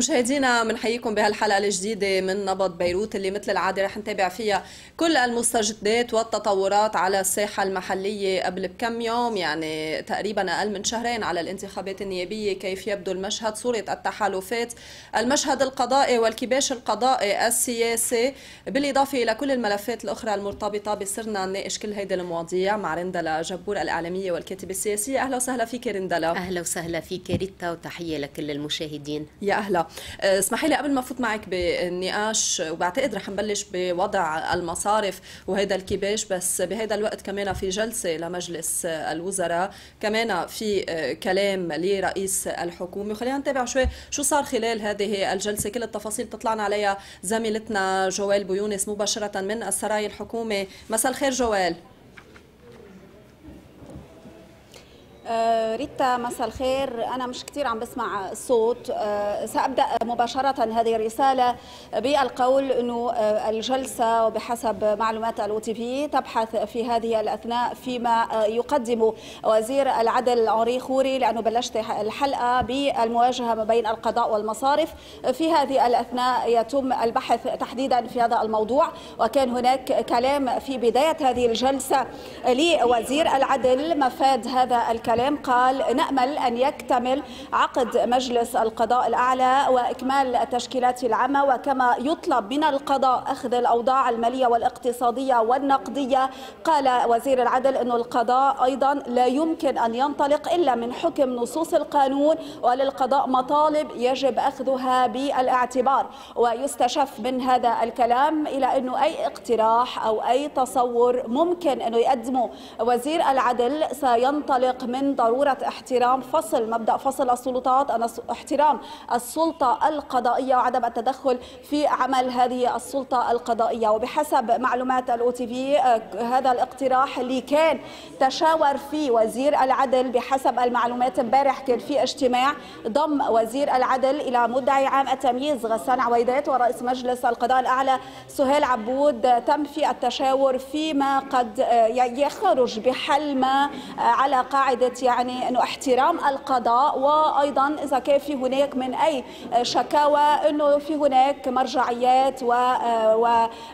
مشاهدينا بنحييكم بهالحلقه الجديده من نبض بيروت اللي مثل العاده رح نتابع فيها كل المستجدات والتطورات على الساحه المحليه قبل بكم يوم يعني تقريبا اقل من شهرين على الانتخابات النيابيه كيف يبدو المشهد صوره التحالفات المشهد القضائي والكباش القضائي السياسي بالاضافه الى كل الملفات الاخرى المرتبطه بصرنا نناقش كل هيدي المواضيع مع رندلا جبور الاعلاميه والكاتبه السياسيه اهلا وسهلا فيك رندلا اهلا وسهلا فيك ريتا وتحيه لكل المشاهدين يا اهلا آه، اسمحي لي قبل ما فوت معك بالنقاش وبعتقد رح نبلش بوضع المصارف وهذا الكباش بس بهذا الوقت كمان في جلسه لمجلس الوزراء كمان في آه، كلام لرئيس الحكومه وخلينا نتابع شوي شو صار خلال هذه الجلسه كل التفاصيل تطلعنا عليها زميلتنا جوال بيونس مباشره من السراي الحكومي مساء الخير جوال آه، ريتا مساء الخير أنا مش كتير عم بسمع صوت آه، سأبدأ مباشرة هذه الرسالة بالقول أنه آه، الجلسة وبحسب معلومات الأو تي في تبحث في هذه الأثناء فيما يقدم وزير العدل عوري خوري لأنه بلشت الحلقة بالمواجهة ما بين القضاء والمصارف في هذه الأثناء يتم البحث تحديدا في هذا الموضوع وكان هناك كلام في بداية هذه الجلسة لوزير العدل مفاد هذا الكلام الكلام قال نأمل أن يكتمل عقد مجلس القضاء الأعلى وإكمال التشكيلات العامة وكما يطلب من القضاء أخذ الأوضاع المالية والاقتصادية والنقدية قال وزير العدل أن القضاء أيضا لا يمكن أن ينطلق إلا من حكم نصوص القانون وللقضاء مطالب يجب أخذها بالاعتبار ويستشف من هذا الكلام إلى أنه أي اقتراح أو أي تصور ممكن أنه يقدمه وزير العدل سينطلق من ضرورة احترام فصل مبدأ فصل السلطات أن احترام السلطة القضائية وعدم التدخل في عمل هذه السلطة القضائية وبحسب معلومات الأو تي في آه، هذا الاقتراح اللي كان تشاور فيه وزير العدل بحسب المعلومات امبارح كان في اجتماع ضم وزير العدل إلى مدعي عام التمييز غسان عويدات ورئيس مجلس القضاء الأعلى سهيل عبود تم في التشاور فيما قد آه، يخرج بحل ما آه، على قاعدة مساله يعني انه احترام القضاء وايضا اذا كان في هناك من اي شكاوى انه في هناك مرجعيات و...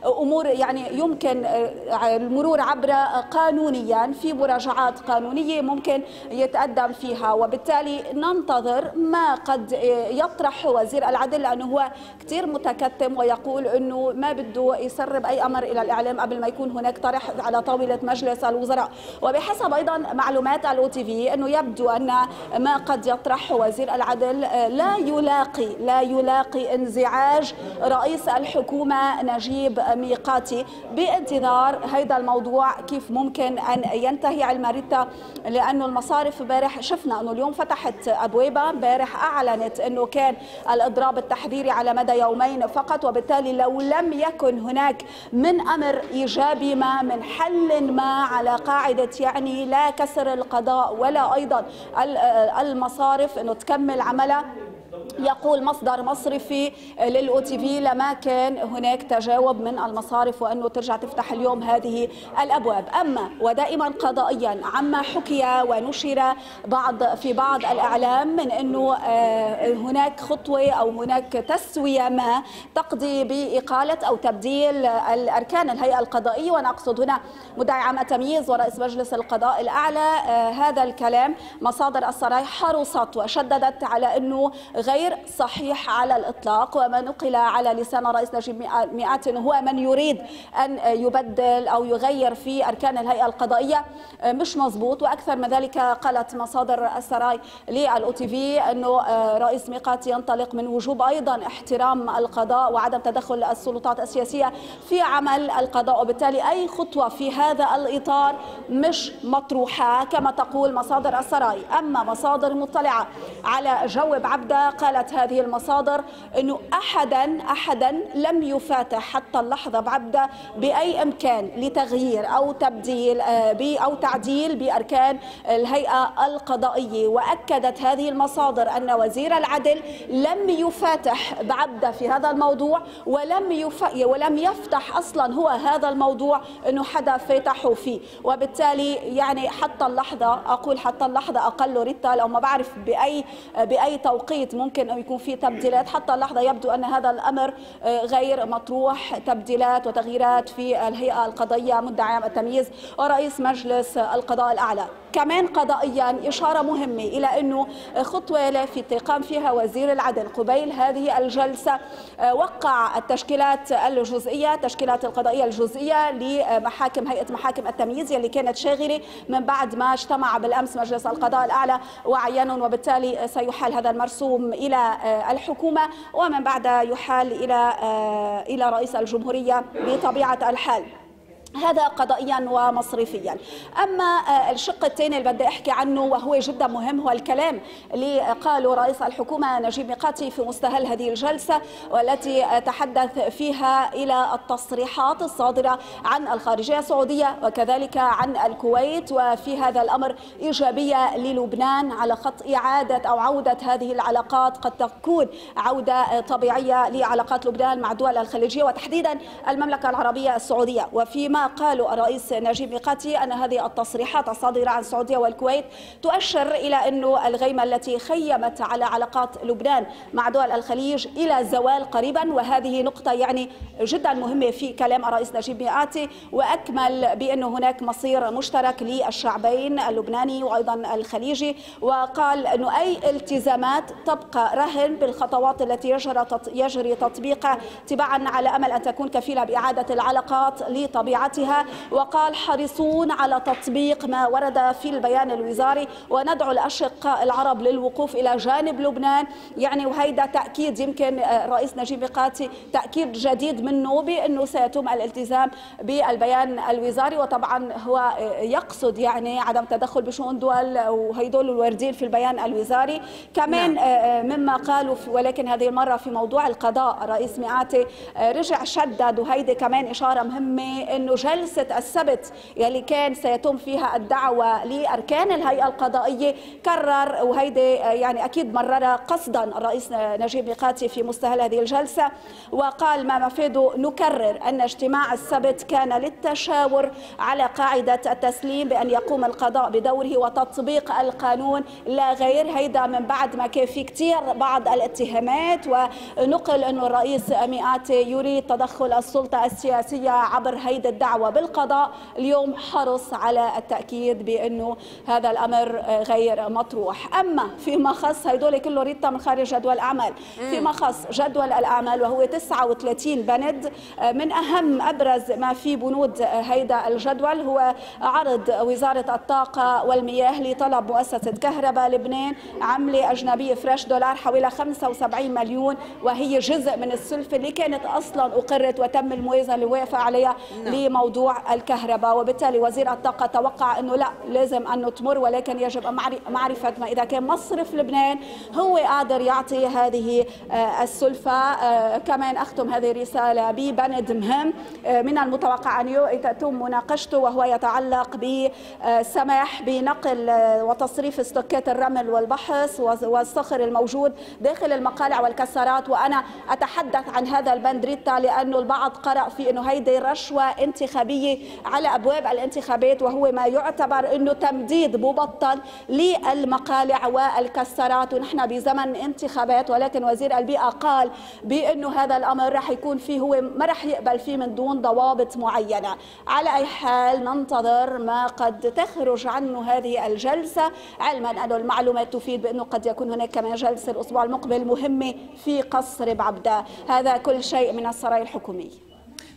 وامور يعني يمكن آه، المرور عبر قانونيا في مراجعات قانونيه ممكن يتقدم فيها وبالتالي ننتظر ما قد يطرح وزير العدل لانه هو كثير متكتم ويقول انه ما بده يسرب اي امر الى الاعلام قبل ما يكون هناك طرح على طاوله مجلس الوزراء وبحسب ايضا معلومات الاو تي في أنه يبدو أن ما قد يطرحه وزير العدل آه، لا يلاقي لا يلاقي انزعاج رئيس الحكومة نجيب ميقاتي بانتظار هذا الموضوع كيف ممكن أن ينتهي علما ريتا لأنه المصارف امبارح شفنا أنه اليوم فتحت أبوابها امبارح أعلنت أنه كان الإضراب التحذيري على مدى يومين فقط وبالتالي لو لم يكن هناك من أمر إيجابي ما من حل ما على قاعدة يعني لا كسر القضاء ولا ايضا المصارف انه تكمل عملها يقول مصدر مصرفي للاو تي في لما كان هناك تجاوب من المصارف وانه ترجع تفتح اليوم هذه الابواب اما ودائما قضائيا عما حكي ونشر بعض في بعض الاعلام من انه آه، هناك خطوه او هناك تسويه ما تقضي باقاله او تبديل الاركان الهيئه القضائيه وانا اقصد هنا مدعي عام تمييز ورئيس مجلس القضاء الاعلى آه، هذا الكلام مصادر الصرايح حرصت وشددت على انه غير صحيح على الإطلاق وما نقل على لسان الرئيس نجيب مئات هو من يريد أن يبدل أو يغير في أركان الهيئة القضائية مش مظبوط وأكثر من ذلك قالت مصادر السراي للأو تي في أنه آه، رئيس ميقات ينطلق من وجوب أيضا احترام القضاء وعدم تدخل السلطات السياسية في عمل القضاء وبالتالي أي خطوة في هذا الإطار مش مطروحة كما تقول مصادر السراي أما مصادر مطلعة على جواب عبده قالت هذه المصادر أنه أحدا أحدا لم يفاتح حتى اللحظة بعبدة بأي إمكان لتغيير أو تبديل آه، أو تعديل بأركان الهيئة القضائية وأكدت هذه المصادر أن وزير العدل لم يفاتح بعبدة في هذا الموضوع ولم يف... ولم يفتح أصلا هو هذا الموضوع أنه حدا فتحه فيه وبالتالي يعني حتى اللحظة أقول حتى اللحظة أقل ريتا لو ما بعرف بأي بأي توقيت ممكن ممكن أن يكون في تبديلات حتى اللحظة يبدو أن هذا الأمر آه، غير مطروح تبديلات وتغييرات في الهيئة القضية مدعي التمييز ورئيس مجلس القضاء الأعلى كمان قضائيا إشارة مهمة إلى أنه خطوة لافتة قام فيها وزير العدل قبيل هذه الجلسة آه، وقع التشكيلات الجزئية تشكيلات القضائية الجزئية لمحاكم هيئة محاكم التمييز اللي كانت شاغلة من بعد ما اجتمع بالأمس مجلس القضاء الأعلى وعينهم وبالتالي سيحال هذا المرسوم إلى آه، الحكومة ومن بعد يحال إلى آه، إلى رئيس الجمهورية بطبيعة الحال هذا قضائيا ومصرفيا اما آه، الشق الثاني اللي بدي احكي عنه وهو جدا مهم هو الكلام اللي قاله رئيس الحكومه نجيب ميقاتي في مستهل هذه الجلسه والتي تحدث فيها الى التصريحات الصادره عن الخارجيه السعوديه وكذلك عن الكويت وفي هذا الامر ايجابيه للبنان على خط اعاده او عوده هذه العلاقات قد تكون عوده طبيعيه لعلاقات لبنان مع الدول الخليجيه وتحديدا المملكه العربيه السعوديه وفيما قالوا الرئيس نجيب ميقاتي أن هذه التصريحات الصادرة عن السعودية والكويت تؤشر إلى أنه الغيمة التي خيمت على علاقات لبنان مع دول الخليج إلى زوال قريبا وهذه نقطة يعني جدا مهمة في كلام الرئيس نجيب ميقاتي وأكمل بانه هناك مصير مشترك للشعبين اللبناني وأيضا الخليجي وقال أنه أي التزامات تبقى رهن بالخطوات التي يجري تطبيقها تباعا على أمل أن تكون كفيلة بإعادة العلاقات لطبيعتها ومناطقتها وقال حريصون على تطبيق ما ورد في البيان الوزاري وندعو الأشقاء العرب للوقوف إلى جانب لبنان يعني وهيدا تأكيد يمكن الرئيس آه، نجيب قاتي تأكيد جديد منه بأنه سيتم الالتزام بالبيان الوزاري وطبعا هو آه، يقصد يعني عدم تدخل بشؤون دول وهيدول الواردين في البيان الوزاري كمان نعم. آه، مما قالوا ولكن هذه المرة في موضوع القضاء رئيس ميقاتي رجع شدد وهيدي كمان إشارة مهمة أنه جلسة السبت يلي كان سيتم فيها الدعوة لأركان الهيئة القضائية كرر وهيدي يعني أكيد مرر قصدا الرئيس نجيب ميقاتي في مستهل هذه الجلسة وقال ما مفيده نكرر أن اجتماع السبت كان للتشاور على قاعدة التسليم بأن يقوم القضاء بدوره وتطبيق القانون لا غير هيدا من بعد ما كان في كثير بعض الاتهامات ونقل أنه الرئيس ميقاتي يريد تدخل السلطة السياسية عبر هيدا الدعوة دعوة بالقضاء اليوم حرص على التأكيد بأنه هذا الأمر آه، غير مطروح أما فيما خص هدول كله ريتا من خارج جدول أعمال فيما خص جدول الأعمال وهو 39 بند آه، من أهم أبرز ما في بنود آه، هيدا الجدول هو عرض وزارة الطاقة والمياه لطلب مؤسسة كهرباء لبنان عملة أجنبية فريش دولار حوالي 75 مليون وهي جزء من السلفة اللي كانت أصلا أقرت وتم الموازنة اللي وافق عليها نعم. موضوع الكهرباء وبالتالي وزير الطاقة توقع أنه لا لازم أنه تمر ولكن يجب معرفة ما إذا كان مصرف لبنان هو قادر يعطي هذه آه، السلفة آه، كمان أختم هذه الرسالة ببند مهم آه، من المتوقع أن تتم مناقشته وهو يتعلق بسماح بنقل وتصريف استكات الرمل والبحث والصخر الموجود داخل المقالع والكسرات وأنا أتحدث عن هذا البند ريتا لأنه البعض قرأ في أنه هيدي رشوة انت الانتخابية على أبواب الانتخابات وهو ما يعتبر أنه تمديد مبطل للمقالع والكسرات ونحن بزمن انتخابات ولكن وزير البيئة قال بأنه هذا الأمر رح يكون فيه هو ما رح يقبل فيه من دون ضوابط معينة على أي حال ننتظر ما قد تخرج عنه هذه الجلسة علما أن المعلومات تفيد بأنه قد يكون هناك كمان جلسة الأسبوع المقبل مهمة في قصر بعبدة هذا كل شيء من السراي الحكومي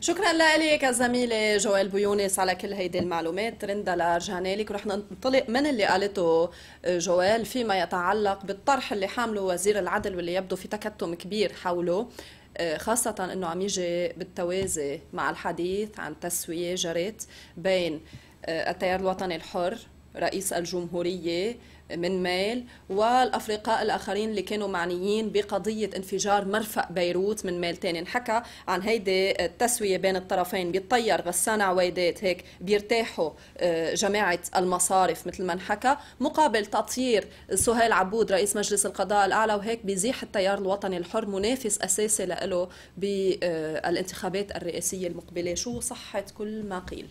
شكرا لك الزميلة جوال بيونس على كل هيدي المعلومات رندا لرجعنا لك ورح ننطلق من اللي قالته آه، جوال فيما يتعلق بالطرح اللي حامله وزير العدل واللي يبدو في تكتم كبير حوله آه، خاصة أنه عم يجي بالتوازي مع الحديث عن تسوية جرت بين آه، التيار الوطني الحر رئيس الجمهورية من ميل والأفرقاء الآخرين اللي كانوا معنيين بقضية انفجار مرفأ بيروت من ميل تاني نحكى عن هيدي التسوية بين الطرفين بيتطير غسان عويدات هيك بيرتاحوا آه، جماعة المصارف مثل ما نحكى مقابل تطيير سهيل عبود رئيس مجلس القضاء الأعلى وهيك بيزيح التيار الوطني الحر منافس أساسي له بالانتخابات الرئاسية المقبلة شو صحة كل ما قيل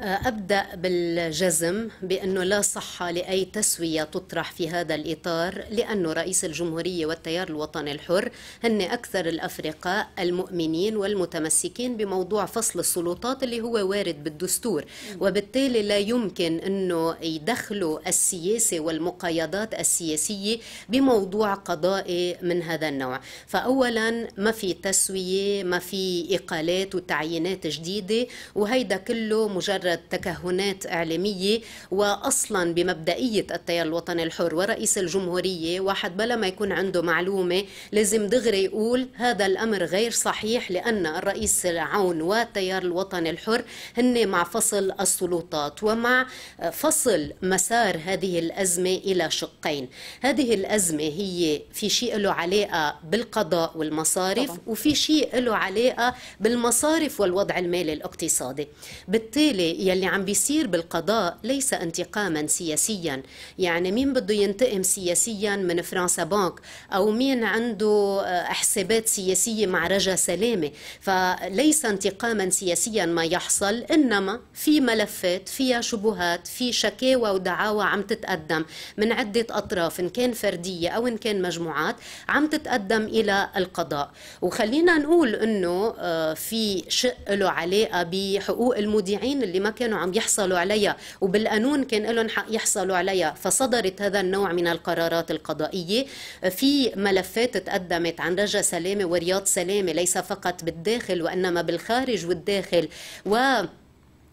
آه، أبدأ بالجزم بأنه لا صحة لأي تسوية تطرح في هذا الإطار لأنه رئيس الجمهورية والتيار الوطني الحر هن أكثر الأفرقاء المؤمنين والمتمسكين بموضوع فصل السلطات اللي هو وارد بالدستور وبالتالي لا يمكن أنه يدخلوا السياسة والمقايضات السياسية بموضوع قضائي من هذا النوع فأولا ما في تسوية ما في إقالات وتعيينات جديدة وهيدا كله مجرد تكهنات إعلامية وأصلا بمبدئية التيار الوطني الحر ورئيس الجمهورية واحد بلا ما يكون عنده معلومة لازم دغري يقول هذا الأمر غير صحيح لأن الرئيس العون والتيار الوطني الحر هن مع فصل السلطات ومع فصل مسار هذه الأزمة إلى شقين هذه الأزمة هي في شيء له علاقة بالقضاء والمصارف طبعا. وفي شيء له علاقة بالمصارف والوضع المالي الاقتصادي بالتالي يلي عم بيصير بالقضاء ليس انتقاما سياسيا يعني مين بده ينتقم سياسيا من فرنسا بانك أو مين عنده آه، حسابات سياسية مع رجا سلامة فليس انتقاما سياسيا ما يحصل إنما في ملفات فيها شبهات في شكاوى ودعاوى عم تتقدم من عدة أطراف إن كان فردية أو إن كان مجموعات عم تتقدم إلى القضاء وخلينا نقول إنه آه، في شق له علاقة بحقوق المودعين اللي ما كانوا عم يحصلوا عليها وبالقانون كان لهم حق يحصلوا عليها فصدرت هذا النوع من القرارات القضائية في ملفات تقدمت عن رجا سلامة ورياض سلامة ليس فقط بالداخل وإنما بالخارج والداخل و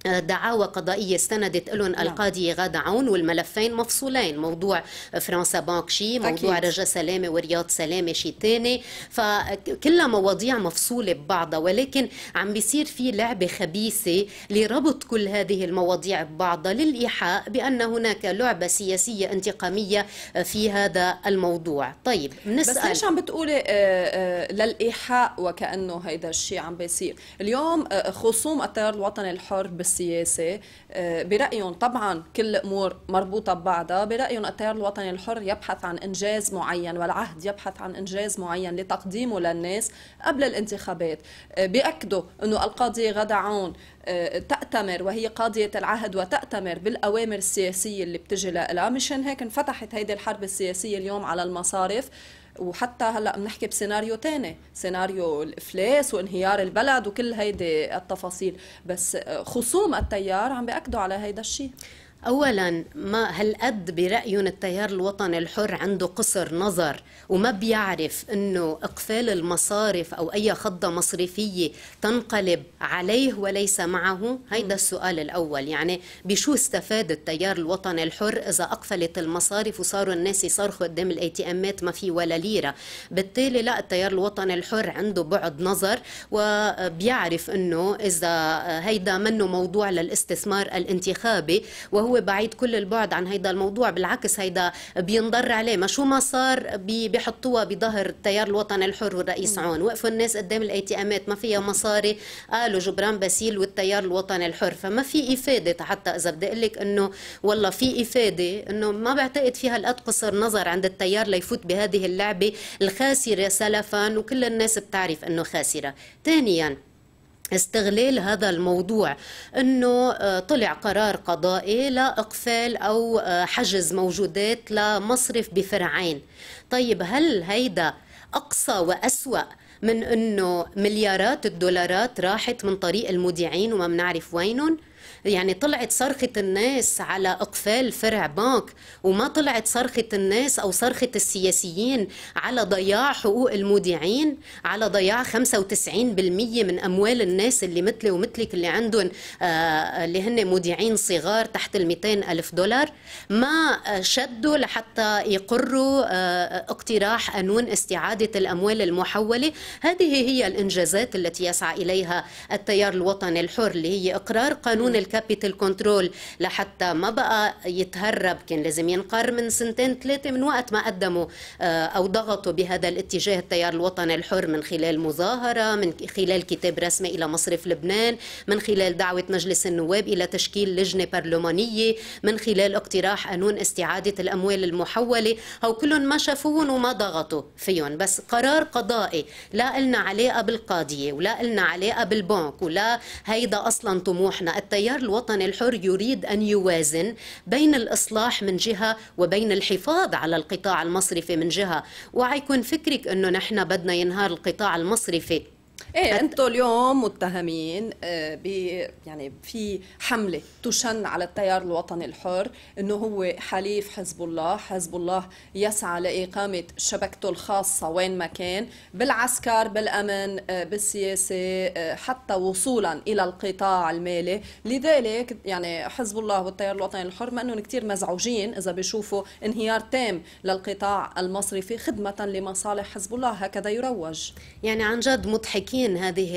دعاوى قضائية استندت لهم نعم. القاضية غادة عون والملفين مفصولين موضوع فرنسا بانك شي موضوع أكيد. رجا سلامة ورياض سلامة شي تاني فكلها مواضيع مفصولة ببعضها ولكن عم بيصير في لعبة خبيثة لربط كل هذه المواضيع ببعضها للإيحاء بأن هناك لعبة سياسية انتقامية في هذا الموضوع طيب نسأل بس ليش عم بتقولي آه، آه، للإيحاء وكأنه هيدا الشيء عم بيصير اليوم آه، خصوم التيار الوطني الحر بس السياسة آه، برأيهم طبعا كل الأمور مربوطة ببعضها برأيهم التيار الوطني الحر يبحث عن إنجاز معين والعهد يبحث عن إنجاز معين لتقديمه للناس قبل الانتخابات آه، بأكدوا أنه القاضية غدا عون آه، تأتمر وهي قاضية العهد وتأتمر بالأوامر السياسية اللي بتجي لها مشان هيك انفتحت هيدي الحرب السياسية اليوم على المصارف وحتى هلا بنحكي بسيناريو تاني سيناريو الافلاس وانهيار البلد وكل هيدي التفاصيل بس آه، خصوم التيار عم بياكدوا على هيدا الشيء اولا ما هالقد برايون التيار الوطني الحر عنده قصر نظر وما بيعرف انه اقفال المصارف او اي خضه مصرفيه تنقلب عليه وليس معه هيدا السؤال الاول يعني بشو استفاد التيار الوطني الحر اذا اقفلت المصارف وصاروا الناس يصرخوا قدام الاي تي امات ما في ولا ليره بالتالي لا التيار الوطني الحر عنده بعد نظر وبيعرف انه اذا هيدا منه موضوع للاستثمار الانتخابي وهو هو بعيد كل البعد عن هيدا الموضوع بالعكس هيدا بينضر عليه ما شو ما صار بيحطوها بظهر التيار الوطني الحر والرئيس عون وقفوا الناس قدام الاي تي امات ما فيها مصاري قالوا جبران باسيل والتيار الوطني الحر فما في افاده حتى اذا بدي اقول لك انه والله في افاده انه ما بعتقد فيها هالقد قصر نظر عند التيار ليفوت بهذه اللعبه الخاسره سلفا وكل الناس بتعرف انه خاسره ثانيا استغلال هذا الموضوع انه آه، طلع قرار قضائي لاقفال او آه، حجز موجودات لمصرف بفرعين طيب هل هيدا اقصى واسوا من انه مليارات الدولارات راحت من طريق المودعين وما بنعرف وينهم يعني طلعت صرخة الناس على إقفال فرع بنك وما طلعت صرخة الناس أو صرخة السياسيين على ضياع حقوق المودعين على ضياع 95% من أموال الناس اللي مثلي ومثلك اللي عندهم آه، اللي هن مودعين صغار تحت ال 200 ألف دولار ما آه، شدوا لحتى يقروا آه، اقتراح قانون استعادة الأموال المحولة هذه هي الإنجازات التي يسعى إليها التيار الوطني الحر اللي هي إقرار قانون الك كابيتال كنترول لحتى ما بقى يتهرب كان لازم ينقر من سنتين ثلاثه من وقت ما قدموا آه، او ضغطوا بهذا الاتجاه التيار الوطني الحر من خلال مظاهره من خلال كتاب رسمي الى مصرف لبنان من خلال دعوه مجلس النواب الى تشكيل لجنه برلمانيه من خلال اقتراح قانون استعاده الاموال المحوله هو كلهم ما شافوهم وما ضغطوا فيهم بس قرار قضائي لا لنا علاقه بالقاضيه ولا لنا علاقه بالبنك ولا هيدا اصلا طموحنا التيار الوطني الحر يريد أن يوازن بين الإصلاح من جهة وبين الحفاظ على القطاع المصرفي من جهة وعيكون فكرك أنه نحن بدنا ينهار القطاع المصرفي ايه انتم اليوم متهمين آه، ب يعني في حمله تشن على التيار الوطني الحر انه هو حليف حزب الله، حزب الله يسعى لاقامه شبكته الخاصه وين ما كان بالعسكر، بالامن، آه، بالسياسه آه، حتى وصولا الى القطاع المالي، لذلك يعني حزب الله والتيار الوطني الحر ما انهم كثير مزعوجين اذا بيشوفوا انهيار تام للقطاع المصرفي خدمه لمصالح حزب الله هكذا يروج. يعني عن جد مضحكين متبادلين هذه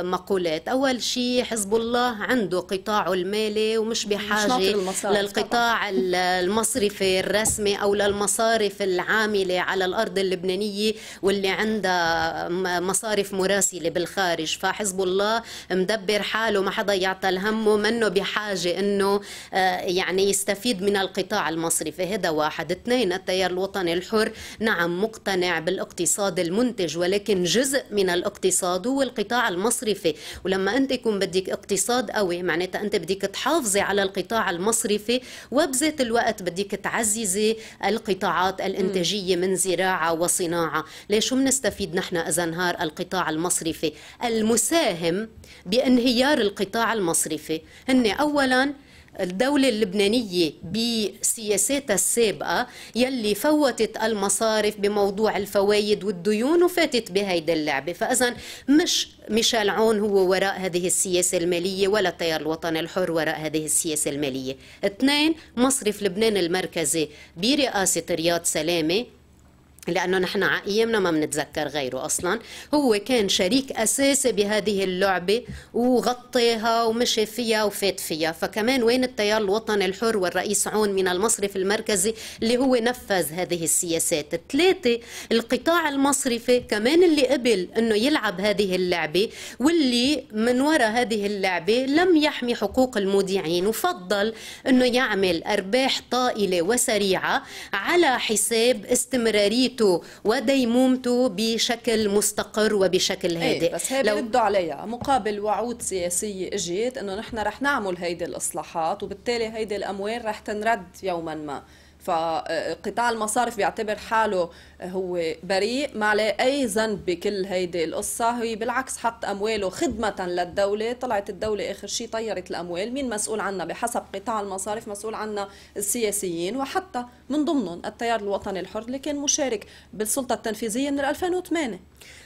المقولات أول شيء حزب الله عنده قطاعه المالي ومش بحاجة مش للقطاع المصرفي الرسمي أو للمصارف العاملة على الأرض اللبنانية واللي عندها مصارف مراسلة بالخارج فحزب الله مدبر حاله ما حدا يعطى الهم منه بحاجة أنه آه، يعني يستفيد من القطاع المصرفي هذا واحد اثنين التيار الوطني الحر نعم مقتنع بالاقتصاد المنتج ولكن جزء من الاقتصاد الاقتصاد هو القطاع المصرفي ولما انت يكون بدك اقتصاد قوي معناتها انت بدك تحافظي على القطاع المصرفي وبذات الوقت بدك تعززي القطاعات الانتاجيه من زراعه وصناعه ليش بنستفيد نحن اذا نهار القطاع المصرفي المساهم بانهيار القطاع المصرفي هن اولا الدولة اللبنانية بسياساتها السابقة يلي فوتت المصارف بموضوع الفوايد والديون وفاتت بهيدي اللعبة فإذا مش ميشيل عون هو وراء هذه السياسة المالية ولا التيار الوطني الحر وراء هذه السياسة المالية اثنين مصرف لبنان المركزي برئاسة رياض سلامة لانه نحن على ايامنا ما بنتذكر غيره اصلا هو كان شريك اساسي بهذه اللعبه وغطيها ومشي فيها وفات فيها فكمان وين التيار الوطني الحر والرئيس عون من المصرف المركزي اللي هو نفذ هذه السياسات ثلاثه القطاع المصرفي كمان اللي قبل انه يلعب هذه اللعبه واللي من وراء هذه اللعبه لم يحمي حقوق المودعين وفضل انه يعمل ارباح طائله وسريعه على حساب استمراريه تربيته وديمومته بشكل مستقر وبشكل إيه، هادئ بس هي لو... بيردوا عليها مقابل وعود سياسية اجيت انه نحن رح نعمل هيدي الاصلاحات وبالتالي هيدي الاموال رح تنرد يوما ما فقطاع المصارف بيعتبر حاله هو بريء ما عليه أي ذنب بكل هيدي القصة هي بالعكس حط أمواله خدمة للدولة طلعت الدولة آخر شيء طيرت الأموال مين مسؤول عنا بحسب قطاع المصارف مسؤول عنا السياسيين وحتى من ضمنهم التيار الوطني الحر اللي كان مشارك بالسلطة التنفيذية من 2008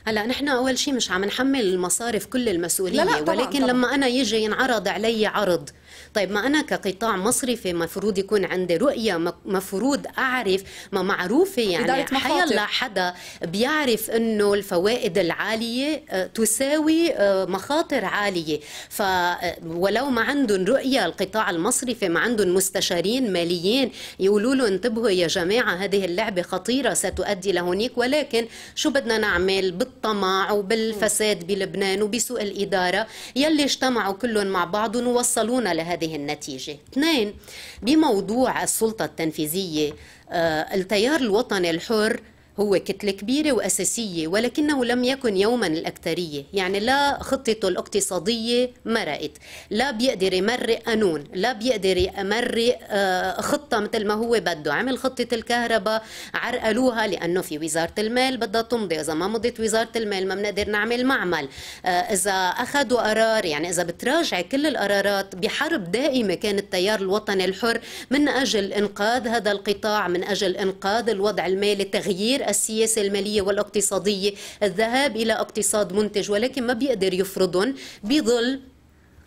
هلا نحن أول شيء مش عم نحمل المصارف كل المسؤولية لا لا طبعاً ولكن طبعاً. لما أنا يجي ينعرض علي عرض طيب ما أنا كقطاع مصرفي مفروض يكون عندي رؤية مفروض أعرف ما معروفة يعني حيلا حدا بيعرف أنه الفوائد العالية آه، تساوي آه، مخاطر عالية ف آه، ولو ما عندهم رؤية القطاع المصرفي ما عندهم مستشارين ماليين يقولوا له انتبهوا يا جماعة هذه اللعبة خطيرة ستؤدي لهونيك ولكن شو بدنا نعمل بالطمع وبالفساد بلبنان وبسوء الإدارة يلي اجتمعوا كلهم مع بعضهم ووصلونا إلى هذه النتيجة اثنين بموضوع السلطة التنفيذية آه، التيار الوطني الحر هو كتلة كبيرة وأساسية ولكنه لم يكن يوما الأكثرية يعني لا خطته الاقتصادية مرقت لا بيقدر يمرق قانون لا بيقدر يمرق آه، خطة مثل ما هو بده عمل خطة الكهرباء عرقلوها لأنه في وزارة المال بدها تمضي إذا ما مضت وزارة المال ما بنقدر نعمل معمل آه، إذا أخذوا قرار يعني إذا بتراجع كل القرارات بحرب دائمة كان التيار الوطني الحر من أجل إنقاذ هذا القطاع من أجل إنقاذ الوضع المالي تغيير السياسة المالية والاقتصادية الذهاب إلى اقتصاد منتج ولكن ما بيقدر يفرضهم بظل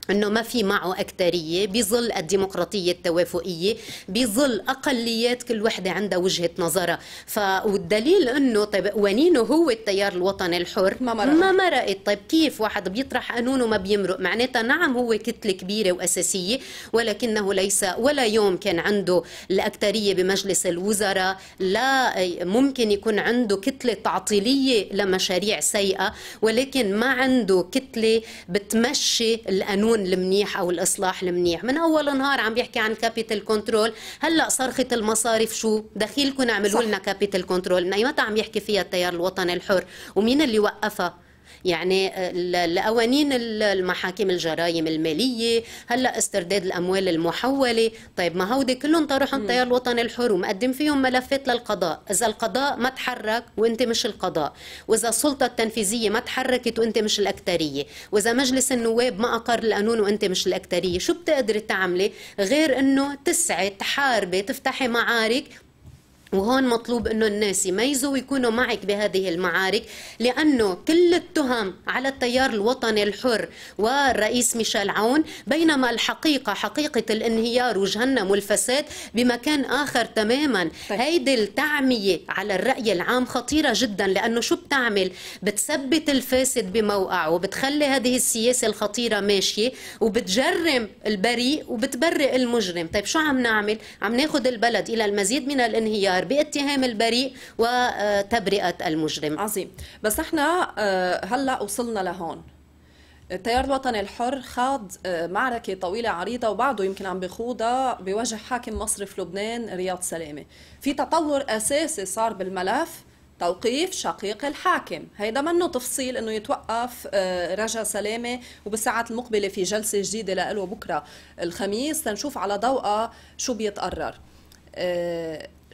انه ما في معه اكثريه بظل الديمقراطيه التوافقيه بظل اقليات كل وحده عندها وجهه نظرها ف والدليل انه طيب قوانينه هو التيار الوطني الحر ما مرقت ما مرقت طيب كيف واحد بيطرح قانون وما بيمرق معناتها نعم هو كتله كبيره واساسيه ولكنه ليس ولا يوم كان عنده الاكثريه بمجلس الوزراء لا ممكن يكون عنده كتله تعطيليه لمشاريع سيئه ولكن ما عنده كتله بتمشي القانون القانون المنيح او الاصلاح المنيح من اول نهار عم بيحكي عن كابيتال كنترول هلا صرخه المصارف شو دخيلكم اعملوا لنا كابيتال كنترول من اي متى عم يحكي فيها التيار الوطني الحر ومين اللي وقفها يعني آه، القوانين المحاكم الجرائم الماليه هلا استرداد الاموال المحوله طيب ما هودي كلهم طرحهم التيار الوطني الحر ومقدم فيهم ملفات للقضاء اذا القضاء ما تحرك وانت مش القضاء واذا السلطه التنفيذيه ما تحركت وانت مش الاكثريه واذا مجلس النواب ما اقر القانون وانت مش الاكثريه شو بتقدري تعملي غير انه تسعي تحاربي تفتحي معارك وهون مطلوب انه الناس يميزوا ويكونوا معك بهذه المعارك لانه كل التهم على التيار الوطني الحر والرئيس ميشيل عون بينما الحقيقه حقيقه الانهيار وجهنم والفساد بمكان اخر تماما طيب. هيدي التعميه على الراي العام خطيره جدا لانه شو بتعمل بتثبت الفاسد بموقعه وبتخلي هذه السياسه الخطيره ماشيه وبتجرم البريء وبتبرئ المجرم طيب شو عم نعمل عم ناخذ البلد الى المزيد من الانهيار باتهام البريء وتبرئة المجرم عظيم بس احنا آه، هلا وصلنا لهون التيار الوطني الحر خاض آه، معركة طويلة عريضة وبعده يمكن عم بخوضها بوجه حاكم مصرف لبنان رياض سلامة في تطور أساسي صار بالملف توقيف شقيق الحاكم هيدا منه تفصيل انه يتوقف آه، رجا سلامه وبالساعات المقبله في جلسه جديده له بكره الخميس تنشوف على ضوءه شو بيتقرر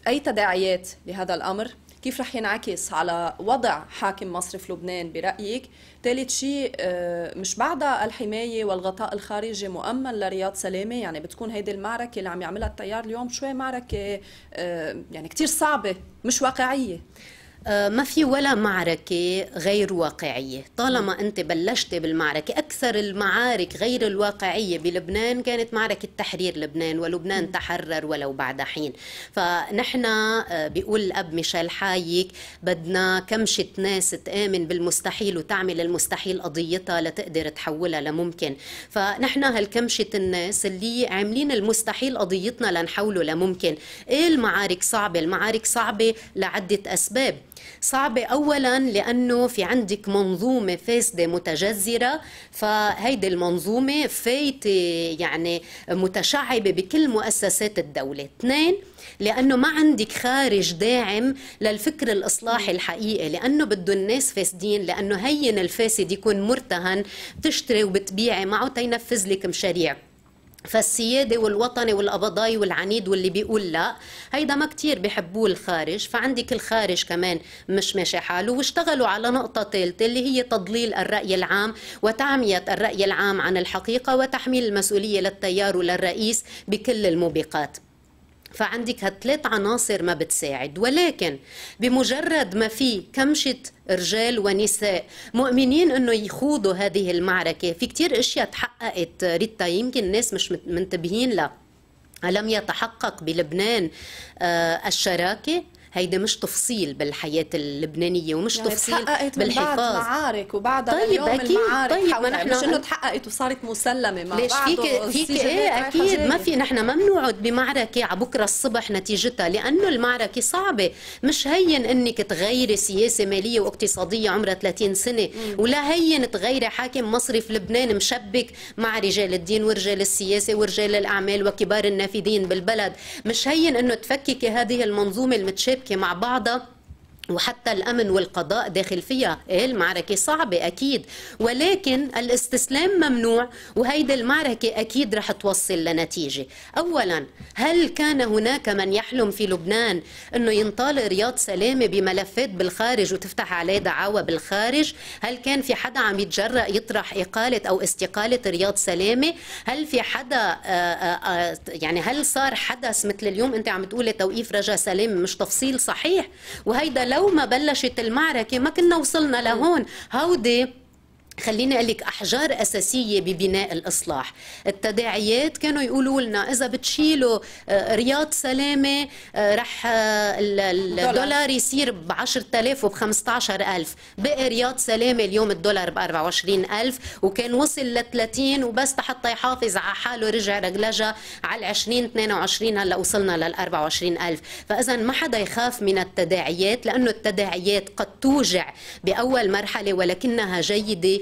أي تداعيات لهذا الأمر كيف رح ينعكس على وضع حاكم مصرف لبنان برأيك ثالث شيء آه، مش بعدها الحماية والغطاء الخارجي مؤمن لرياض سلامة يعني بتكون هيدي المعركة اللي عم يعملها التيار اليوم شوي معركة آه، يعني كتير صعبة مش واقعية آه، ما في ولا معركة غير واقعية طالما أنت بلشت بالمعركة أكثر المعارك غير الواقعية بلبنان كانت معركة تحرير لبنان ولبنان تحرر ولو بعد حين فنحن آه، بيقول الأب ميشيل حايك بدنا كمشة ناس تآمن بالمستحيل وتعمل المستحيل قضيتها لتقدر تحولها لممكن فنحن هالكمشة الناس اللي عاملين المستحيل قضيتنا لنحوله لممكن إيه المعارك صعبة المعارك صعبة لعدة أسباب صعبة أولا لأنه في عندك منظومة فاسدة متجذرة فهيدي المنظومة فايتة يعني متشعبة بكل مؤسسات الدولة اثنين لأنه ما عندك خارج داعم للفكر الإصلاحي الحقيقي لأنه بده الناس فاسدين لأنه هين الفاسد يكون مرتهن بتشتري وبتبيعي معه تينفذ لك مشاريع فالسيادي والوطني والأبضاي والعنيد واللي بيقول لا هيدا ما كتير بحبوه الخارج فعندك الخارج كمان مش ماشي حاله واشتغلوا على نقطة ثالثة اللي هي تضليل الرأي العام وتعمية الرأي العام عن الحقيقة وتحميل المسؤولية للتيار وللرئيس بكل الموبقات فعندك هالثلاث عناصر ما بتساعد ولكن بمجرد ما في كمشة رجال ونساء مؤمنين انه يخوضوا هذه المعركة في كتير اشياء تحققت ريتا يمكن الناس مش منتبهين لها لم يتحقق بلبنان آه، الشراكة هيدا مش تفصيل بالحياة اللبنانية ومش يعني تفصيل تحققت بالحفاظ بعد معارك وبعدها طيب اليوم أكيد المعارك طيب ما نحن مش انه تحققت وصارت مسلمة مع ليش فيك فيك ايه اكيد ما في نحن ما بنقعد بمعركة على بكره الصبح نتيجتها لانه المعركة صعبة مش هين انك تغيري سياسة مالية واقتصادية عمرها 30 سنة ولا هين تغيري حاكم مصرف لبنان مشبك مع رجال الدين ورجال السياسة ورجال الاعمال وكبار النافذين بالبلد مش هين انه تفككي هذه المنظومة المتشابكة تبكي مع بعضها وحتى الأمن والقضاء داخل فيها إيه المعركة صعبة أكيد ولكن الاستسلام ممنوع وهيدي المعركة أكيد رح توصل لنتيجة أولا هل كان هناك من يحلم في لبنان أنه ينطال رياض سلامة بملفات بالخارج وتفتح عليه دعاوى بالخارج هل كان في حدا عم يتجرأ يطرح إقالة أو استقالة رياض سلامة هل في حدا آه، آه، آه، يعني هل صار حدث مثل اليوم أنت عم تقولي توقيف رجا سلامة مش تفصيل صحيح وهيدا لو لو ما بلشت المعركه ما كنا وصلنا لهون هودي خليني اقول لك احجار اساسيه ببناء الاصلاح التداعيات كانوا يقولوا لنا اذا بتشيلوا آه، رياض سلامه آه، رح آه، الدولار يصير ب 10000 وب 15000 بقي رياض سلامه اليوم الدولار ب 24000 وكان وصل ل 30 وبس حتى يحافظ على حاله رجع رجلجة على 20 22 هلا وصلنا لل 24000 فاذا ما حدا يخاف من التداعيات لانه التداعيات قد توجع باول مرحله ولكنها جيده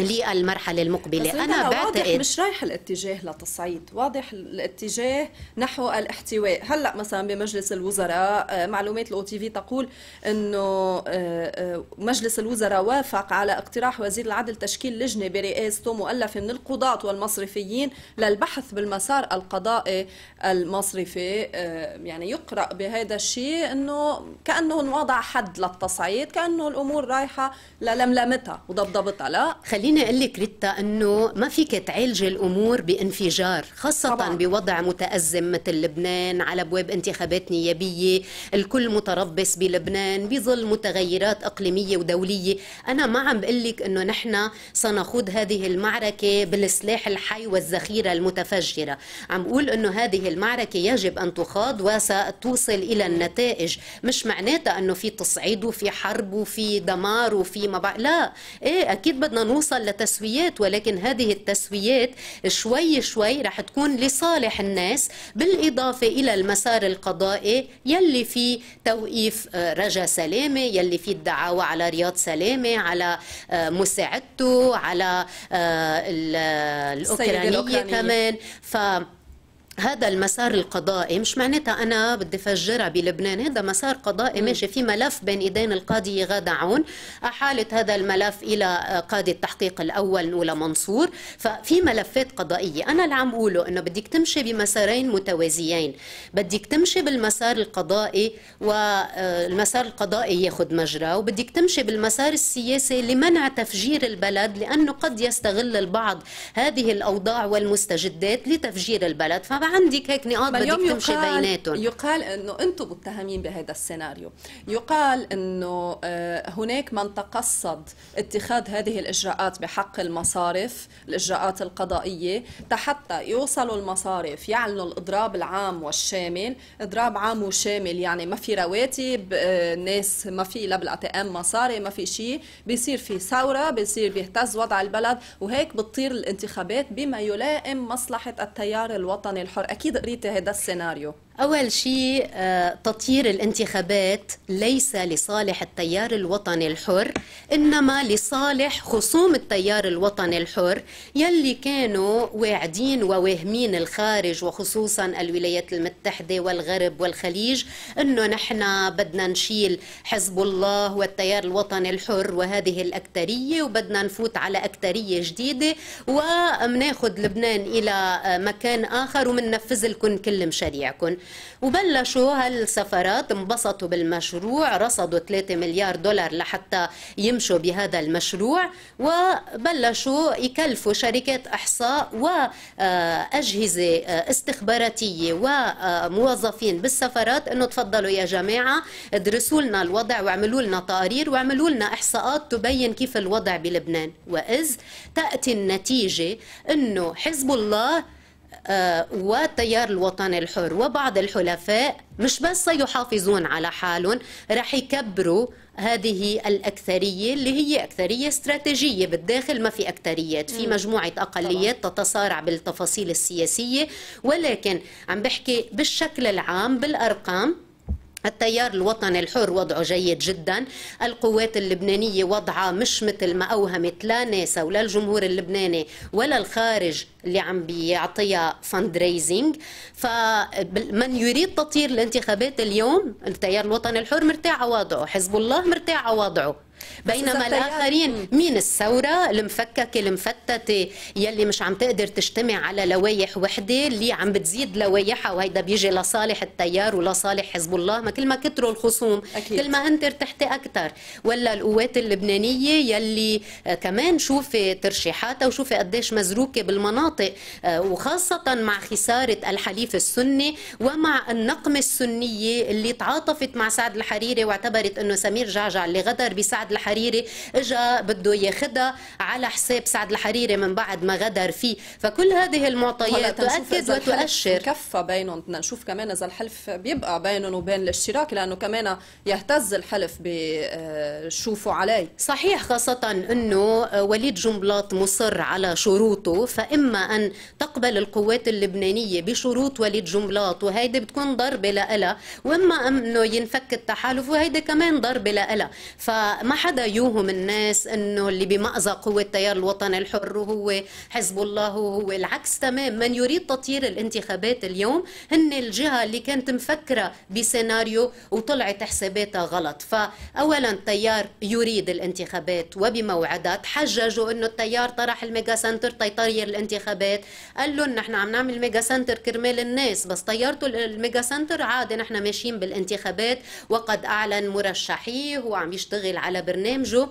للمرحلة المقبلة بس أنا بعتقد واضح مش رايح الاتجاه لتصعيد واضح الاتجاه نحو الاحتواء هلأ مثلا بمجلس الوزراء آه، معلومات الأو تي في تقول أنه آه، آه، مجلس الوزراء وافق على اقتراح وزير العدل تشكيل لجنة برئاسته مؤلفة من القضاة والمصرفيين للبحث بالمسار القضائي المصرفي يعني يقرأ بهذا الشيء أنه كأنه وضع حد للتصعيد كأنه الأمور رايحة للملمتها وضبضبتها لا خليني اقول لك ريتا انه ما فيك تعالجي الامور بانفجار خاصه طبعا. بوضع متازم مثل لبنان على ابواب انتخابات نيابيه الكل متربص بلبنان بظل متغيرات اقليميه ودوليه انا ما عم بقول لك انه نحن سنخوض هذه المعركه بالسلاح الحي والذخيره المتفجره عم بقول انه هذه المعركه يجب ان تخاض وستوصل الى النتائج مش معناتها انه في تصعيد وفي حرب وفي دمار وفي ما مبع... لا ايه اكيد بدنا نوصل بيوصل لتسويات ولكن هذه التسويات شوي شوي رح تكون لصالح الناس بالإضافة إلى المسار القضائي يلي فيه توقيف آه، رجا سلامة يلي فيه الدعاوى على رياض سلامة على آه، مساعدته على آه، الأوكرانية, الأوكرانية كمان ف هذا المسار القضائي مش معناتها انا بدي فجرها بلبنان هذا مسار قضائي ماشي في ملف بين ايدين القاضي غاده عون احالت هذا الملف الى قاضي التحقيق الاول نولا منصور ففي ملفات قضائيه انا اللي عم اقوله انه بدك تمشي بمسارين متوازيين بدك تمشي بالمسار القضائي والمسار آه، القضائي ياخذ مجرى وبدك تمشي بالمسار السياسي لمنع تفجير البلد لانه قد يستغل البعض هذه الاوضاع والمستجدات لتفجير البلد فما عندك هيك نقاط بدك تمشي يقال بيناتهم يقال انه انتم متهمين بهذا السيناريو يقال انه آه، هناك من تقصد اتخاذ هذه الاجراءات بحق المصارف الاجراءات القضائيه حتى يوصلوا المصارف يعلنوا الاضراب العام والشامل اضراب عام وشامل يعني ما في رواتب آه، ناس ما في لا ام مصاري ما في شيء بيصير في ثوره بيصير بيهتز وضع البلد وهيك بتطير الانتخابات بما يلائم مصلحه التيار الوطني الحر الحر اكيد قريتي هذا السيناريو أول شيء آه، تطيير الانتخابات ليس لصالح التيار الوطني الحر إنما لصالح خصوم التيار الوطني الحر يلي كانوا واعدين وواهمين الخارج وخصوصا الولايات المتحدة والغرب والخليج إنه نحن بدنا نشيل حزب الله والتيار الوطني الحر وهذه الأكترية وبدنا نفوت على أكترية جديدة ومناخد لبنان إلى آه، مكان آخر ومننفذ لكم كل مشاريعكم وبلشوا هالسفرات انبسطوا بالمشروع رصدوا 3 مليار دولار لحتى يمشوا بهذا المشروع وبلشوا يكلفوا شركات احصاء واجهزه استخباراتيه وموظفين بالسفرات انه تفضلوا يا جماعه ادرسوا لنا الوضع واعملوا لنا تقارير واعملوا لنا احصاءات تبين كيف الوضع بلبنان واذ تاتي النتيجه انه حزب الله آه، والتيار الوطني الحر وبعض الحلفاء مش بس سيحافظون على حالهم رح يكبروا هذه الأكثرية اللي هي أكثرية استراتيجية بالداخل ما في أكثريات في مجموعة أقليات تتصارع بالتفاصيل السياسية ولكن عم بحكي بالشكل العام بالأرقام التيار الوطني الحر وضعه جيد جدا القوات اللبنانية وضعها مش مثل ما أوهمت لا ناسا ولا الجمهور اللبناني ولا الخارج اللي عم بيعطيها فند ريزنج فمن يريد تطير الانتخابات اليوم التيار الوطني الحر مرتاح وضعه حزب الله مرتاح وضعه بينما طيب. الآخرين مين الثورة المفككة المفتتة يلي مش عم تقدر تجتمع على لوايح وحدة اللي عم بتزيد لوايحها وهيدا بيجي لصالح التيار ولصالح حزب الله ما كل ما كتروا الخصوم أكيد. كل ما أنت ارتحتي أكثر ولا القوات اللبنانية يلي آه، كمان شوفي ترشيحاتها وشوفي قديش مزروكة بالمناطق آه، وخاصة مع خسارة الحليف السني ومع النقمة السنية اللي تعاطفت مع سعد الحريري واعتبرت أنه سمير جعجع اللي غدر بسعد سعد الحريري اجا بده ياخذها على حساب سعد الحريري من بعد ما غدر فيه فكل هذه المعطيات تؤكد وتؤشر كفى بينهم بدنا نشوف كمان اذا الحلف بيبقى بينهم وبين الاشتراك لانه كمان يهتز الحلف بشوفوا آه، علي صحيح خاصة انه وليد جنبلاط مصر على شروطه فاما ان تقبل القوات اللبنانية بشروط وليد جنبلاط وهيدي بتكون ضربة لها واما انه ينفك التحالف وهيدي كمان ضربة لها فما حدا يوهم الناس انه اللي بمأزق هو التيار الوطني الحر وهو حزب الله وهو العكس تمام من يريد تطيير الانتخابات اليوم هن الجهه اللي كانت مفكره بسيناريو وطلعت حساباتها غلط فاولا التيار يريد الانتخابات وبموعدها تحججوا انه التيار طرح الميجا سنتر تيطير الانتخابات قال لهم نحن عم نعمل ميجا سنتر كرمال الناس بس طيرتوا الميجا سنتر عادي نحن ماشيين بالانتخابات وقد اعلن مرشحيه وعم يشتغل على برنامجه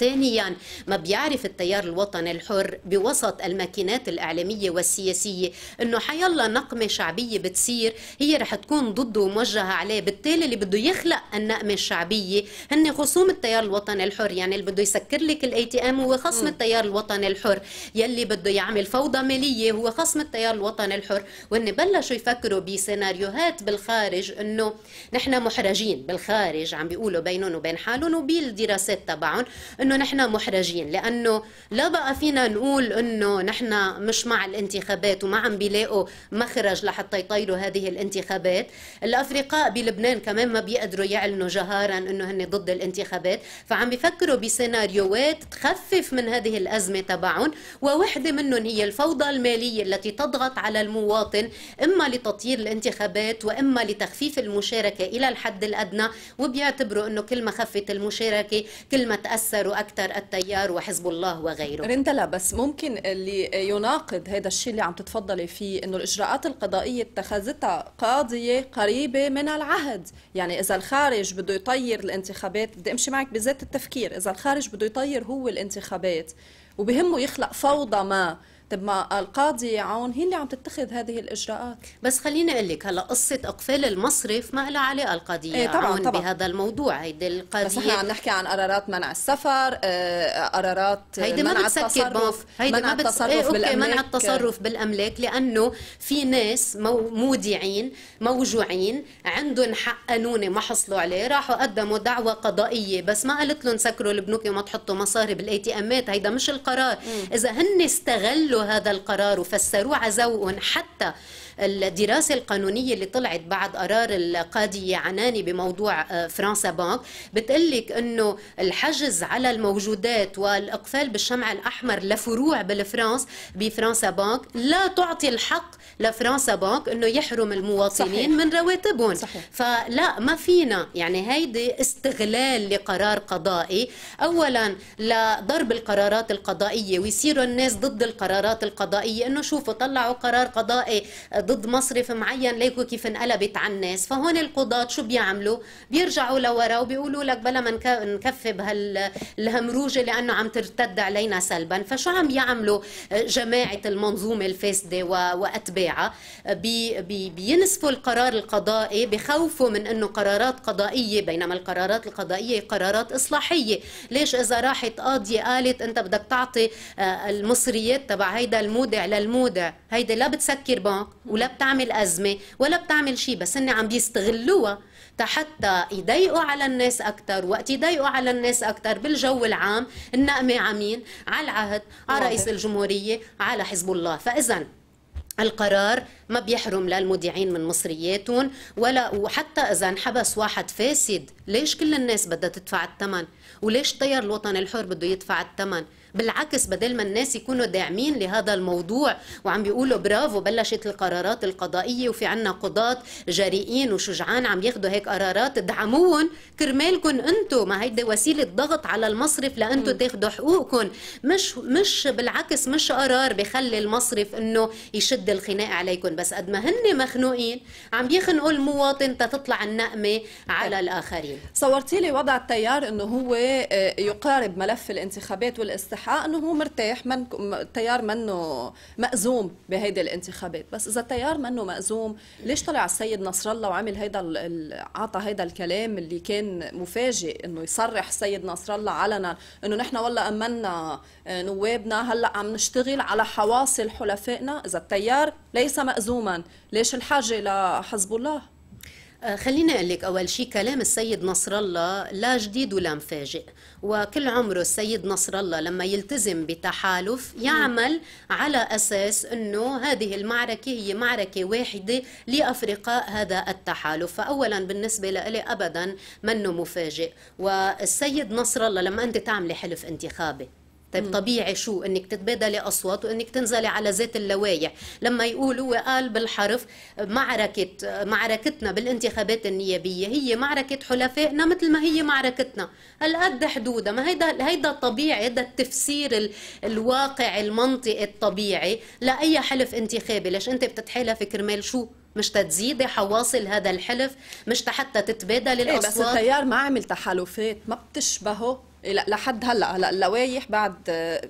ثانيا ما بيعرف التيار الوطني الحر بوسط الماكينات الإعلامية والسياسية أنه حيلا نقمة شعبية بتصير هي رح تكون ضده وموجهة عليه بالتالي اللي بده يخلق النقمة الشعبية هن خصوم التيار الوطني الحر يعني اللي بده يسكر لك الاي تي ام هو خصم التيار الوطني الحر يلي بده يعمل فوضى مالية هو خصم التيار الوطني الحر وان بلشوا يفكروا بسيناريوهات بالخارج انه نحن محرجين بالخارج عم بيقولوا بينهم وبين حالهم وبالدراسات تبعهم انه نحن محرجين لانه لا بقى فينا نقول انه نحن مش مع الانتخابات وما عم بيلاقوا مخرج لحتى يطيروا هذه الانتخابات الافرقاء بلبنان كمان ما بيقدروا يعلنوا جهارا انه هن ضد الانتخابات فعم بيفكروا بسيناريوهات تخفف من هذه الازمه تبعهم ووحده منهم هي الفوضى الماليه التي تضغط على المواطن اما لتطيير الانتخابات واما لتخفيف المشاركه الى الحد الادنى وبيعتبروا انه كل ما خفت المشاركه كل ما تاثروا أكثر التيار وحزب الله وغيره رندلا بس ممكن اللي يناقض هذا الشيء اللي عم تتفضلي فيه أنه الإجراءات القضائية اتخذتها قاضية قريبة من العهد يعني إذا الخارج بده يطير الانتخابات بدي أمشي معك بذات التفكير إذا الخارج بده يطير هو الانتخابات وبهمه يخلق فوضى ما طب ما القاضية عون هي اللي عم تتخذ هذه الإجراءات بس خليني أقول لك هلا قصة إقفال المصرف ما لها علاقة القضية إيه طبعاً عون طبعاً. بهذا الموضوع هيدي القضية بس نحن عم نحكي عن قرارات منع السفر آه قرارات هيدي منع, التصرف هيدي منع ما التصرف إيه أوكي منع التصرف بالأملاك لأنه في ناس مو... مودعين موجوعين عندهم حق قانوني ما حصلوا عليه راحوا قدموا دعوى قضائية بس ما قالت لهم سكروا البنوك وما تحطوا مصاري بالاي تي امات هيدا مش القرار إذا هن استغلوا هذا القرار فالسروع عزوء حتى الدراسة القانونية اللي طلعت بعد قرار القاضي عناني بموضوع آه، فرنسا بانك بتقلك أنه الحجز على الموجودات والإقفال بالشمع الأحمر لفروع بالفرنس بفرنسا بانك لا تعطي الحق لفرنسا بانك أنه يحرم المواطنين صحيح. من رواتبهم صحيح. فلا ما فينا يعني هيدي استغلال لقرار قضائي أولا لضرب القرارات القضائية ويصيروا الناس ضد القرارات القضائية أنه شوفوا طلعوا قرار قضائي ضد ضد مصرف معين ليكو كيف انقلبت على الناس فهون القضاة شو بيعملوا بيرجعوا لورا وبيقولوا لك بلا ما نكفي بهالهمروجة لأنه عم ترتد علينا سلبا فشو عم يعملوا جماعة المنظومة الفاسدة وأتباعها بي بي بينسفوا القرار القضائي بخوفوا من أنه قرارات قضائية بينما القرارات القضائية قرارات إصلاحية ليش إذا راحت قاضية قالت أنت بدك تعطي آه، المصريات تبع هيدا المودع للمودع هيدا لا بتسكر بنك ولا بتعمل أزمة ولا بتعمل شيء بس هن عم بيستغلوها حتى يضايقوا على الناس أكثر وقت يضايقوا على الناس أكثر بالجو العام النقمة عمين على العهد على رئيس الجمهورية على حزب الله فإذا القرار ما بيحرم للمودعين من مصرياتهم ولا وحتى اذا انحبس واحد فاسد ليش كل الناس بدها تدفع الثمن وليش طير الوطن الحر بده يدفع الثمن بالعكس بدل ما الناس يكونوا داعمين لهذا الموضوع وعم بيقولوا برافو بلشت القرارات القضائية وفي عنا قضاة جريئين وشجعان عم ياخدوا هيك قرارات ادعموهم كرمالكم انتم ما هيدي وسيلة ضغط على المصرف لانتم تاخدوا حقوقكم مش مش بالعكس مش قرار بخلي المصرف انه يشد الخناق عليكم بس قد ما هن مخنوقين عم بيخنقوا المواطن تطلع النقمة على الاخرين صورتي لي وضع التيار انه هو آه، يقارب ملف الانتخابات والاستحقاق الصحه انه هو مرتاح من التيار منه مأزوم بهيدي الانتخابات بس اذا التيار منه مأزوم ليش طلع السيد نصر الله وعمل هيدا عطى هيدا الكلام اللي كان مفاجئ انه يصرح السيد نصر الله علنا انه نحن والله امنا آه، نوابنا هلا عم نشتغل على حواصل حلفائنا اذا التيار ليس مأزوما ليش الحاجه لحزب الله آه، خليني أقول لك أول شيء كلام السيد نصر الله لا جديد ولا مفاجئ وكل عمره السيد نصر الله لما يلتزم بتحالف يعمل على أساس أنه هذه المعركة هي معركة واحدة لأفرقاء هذا التحالف فأولا بالنسبة لي أبدا منه مفاجئ والسيد نصر الله لما أنت تعملي حلف انتخابي طيب طبيعي شو انك تتبادلي اصوات وانك تنزلي على ذات اللوايح لما يقول هو قال بالحرف معركه معركتنا بالانتخابات النيابيه هي معركه حلفائنا مثل ما هي معركتنا هالقد حدودها ما هيدا هيدا طبيعي هيدا التفسير ال... الواقع المنطقي الطبيعي لاي حلف انتخابي ليش انت بتتحالف كرمال شو مش تتزيدي حواصل هذا الحلف مش حتى تتبادل الاصوات إيه بس التيار ما عمل تحالفات ما بتشبهه لا لحد هلا هلا اللوايح بعد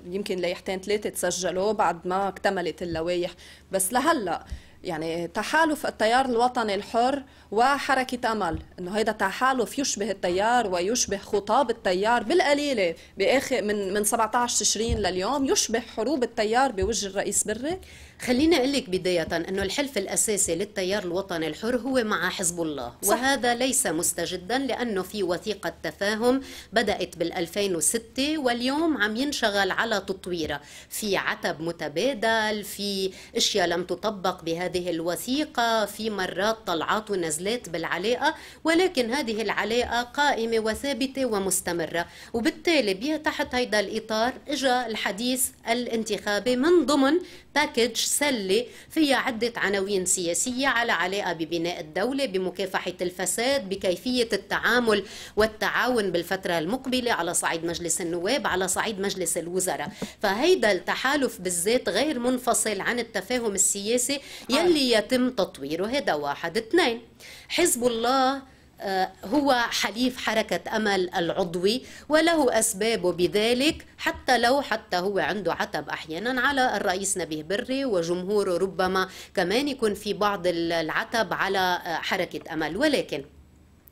يمكن لائحتين ثلاثه تسجلوا بعد ما اكتملت اللوايح بس لهلا يعني تحالف التيار الوطني الحر وحركة أمل أنه هيدا تحالف يشبه التيار ويشبه خطاب التيار بالقليلة بآخر من, من 17 تشرين لليوم يشبه حروب التيار بوجه الرئيس بري خليني اقول لك بدايه انه الحلف الاساسي للتيار الوطني الحر هو مع حزب الله صح. وهذا ليس مستجدا لانه في وثيقه تفاهم بدات بال2006 واليوم عم ينشغل على تطويرها في عتب متبادل في اشياء لم تطبق بهذه الوثيقه في مرات طلعات ونزلات بالعلاقه ولكن هذه العلاقه قائمه وثابته ومستمره وبالتالي بها تحت هذا الاطار اجى الحديث الانتخابي من ضمن باكج سلة فيها عدة عناوين سياسية على علاقة ببناء الدولة بمكافحة الفساد بكيفية التعامل والتعاون بالفترة المقبلة على صعيد مجلس النواب على صعيد مجلس الوزراء فهيدا التحالف بالذات غير منفصل عن التفاهم السياسي يلي يتم تطويره هذا واحد اثنين حزب الله آه، هو حليف حركة أمل العضوي وله أسبابه بذلك حتى لو حتى هو عنده عتب أحيانا على الرئيس نبيه بري وجمهوره ربما كمان يكون في بعض العتب على آه، حركة أمل ولكن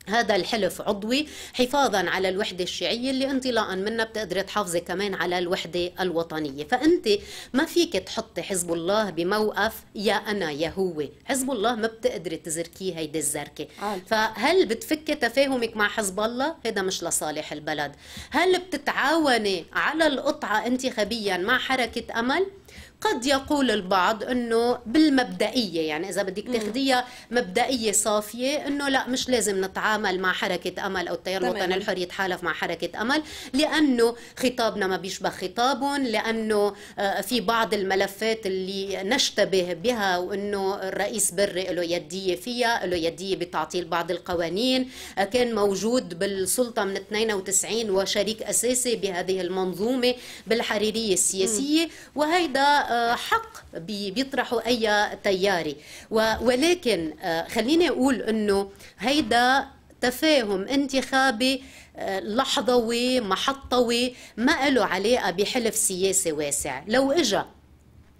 هذا الحلف عضوي حفاظا على الوحدة الشيعية اللي انطلاقا منها بتقدري تحافظي كمان على الوحدة الوطنية فأنت ما فيك تحطي حزب الله بموقف يا أنا يا هو حزب الله ما بتقدري تزركيه هيدي الزركة فهل بتفكي تفاهمك مع حزب الله هذا مش لصالح البلد هل بتتعاوني على القطعة انتخابيا مع حركة أمل قد يقول البعض انه بالمبدئيه يعني اذا بدك تاخذيها مبدئيه صافيه انه لا مش لازم نتعامل مع حركه امل او التيار الوطني الحر يتحالف مع حركه امل لانه خطابنا ما بيشبه خطابهم لانه آه، في بعض الملفات اللي نشتبه بها وانه الرئيس بري له يديه فيها له يديه بتعطيل بعض القوانين آه، كان موجود بالسلطه من 92 وشريك اساسي بهذه المنظومه بالحريريه السياسيه وهيدا آه، حق بيطرحوا اي تياري ولكن آه، خليني اقول انه هيدا تفاهم انتخابي آه، لحظوي محطوي ما له علاقه بحلف سياسي واسع لو اجا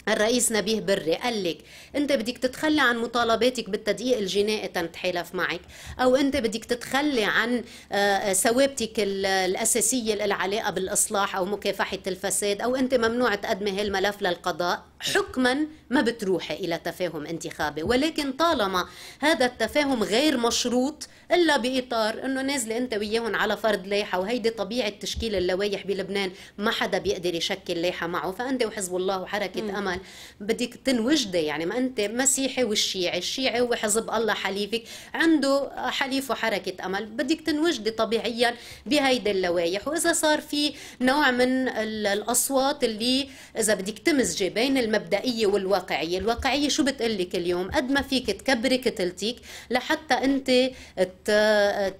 الرئيس نبيه بري قال لك انت بدك تتخلى عن مطالباتك بالتدقيق الجنائي تنتحالف معك او انت بدك تتخلى عن آه، آه، ثوابتك الاساسيه العلاقه بالاصلاح او مكافحه الفساد او انت ممنوع تقدمي هالملف للقضاء حكما ما بتروحي إلى تفاهم انتخابي ولكن طالما هذا التفاهم غير مشروط إلا بإطار أنه نازلة أنت وياهم على فرض لايحة وهيدي طبيعة تشكيل اللوايح بلبنان ما حدا بيقدر يشكل لايحة معه فأنت وحزب الله وحركة م. أمل بدك تنوجدي يعني ما أنت مسيحي والشيعي الشيعي هو حزب الله حليفك عنده حليف وحركة أمل بدك تنوجدي طبيعيا بهيدي اللوايح وإذا صار في نوع من الأصوات اللي إذا بدك تمزجي بين المبدئيه والواقعيه الواقعيه شو بتقول لك اليوم قد ما فيك تكبري كتلتك لحتى انت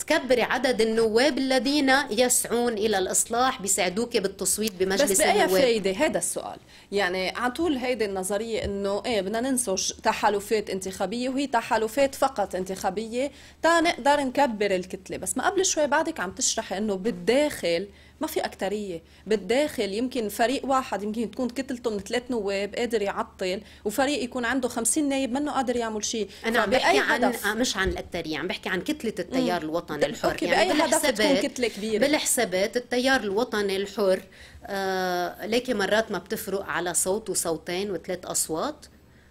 تكبري عدد النواب الذين يسعون الى الاصلاح بيساعدوك بالتصويت بمجلس بس النواب بس فايده هذا السؤال يعني على طول هيدي النظريه انه ايه بدنا ننسج تحالفات انتخابيه وهي تحالفات فقط انتخابيه تا نقدر نكبر الكتله بس ما قبل شوي بعدك عم تشرحي انه بالداخل ما في أكترية بالداخل يمكن فريق واحد يمكن تكون كتلته من ثلاث نواب قادر يعطل وفريق يكون عنده 50 نايب منه قادر يعمل شيء أنا عم بحكي عن آه، مش عن الأكترية عم بحكي عن كتلة التيار الوطني الحر يعني بأي هدف تكون كتلة كبيرة بالحسابات التيار الوطني الحر آه لكن مرات ما بتفرق على صوت وصوتين وثلاث أصوات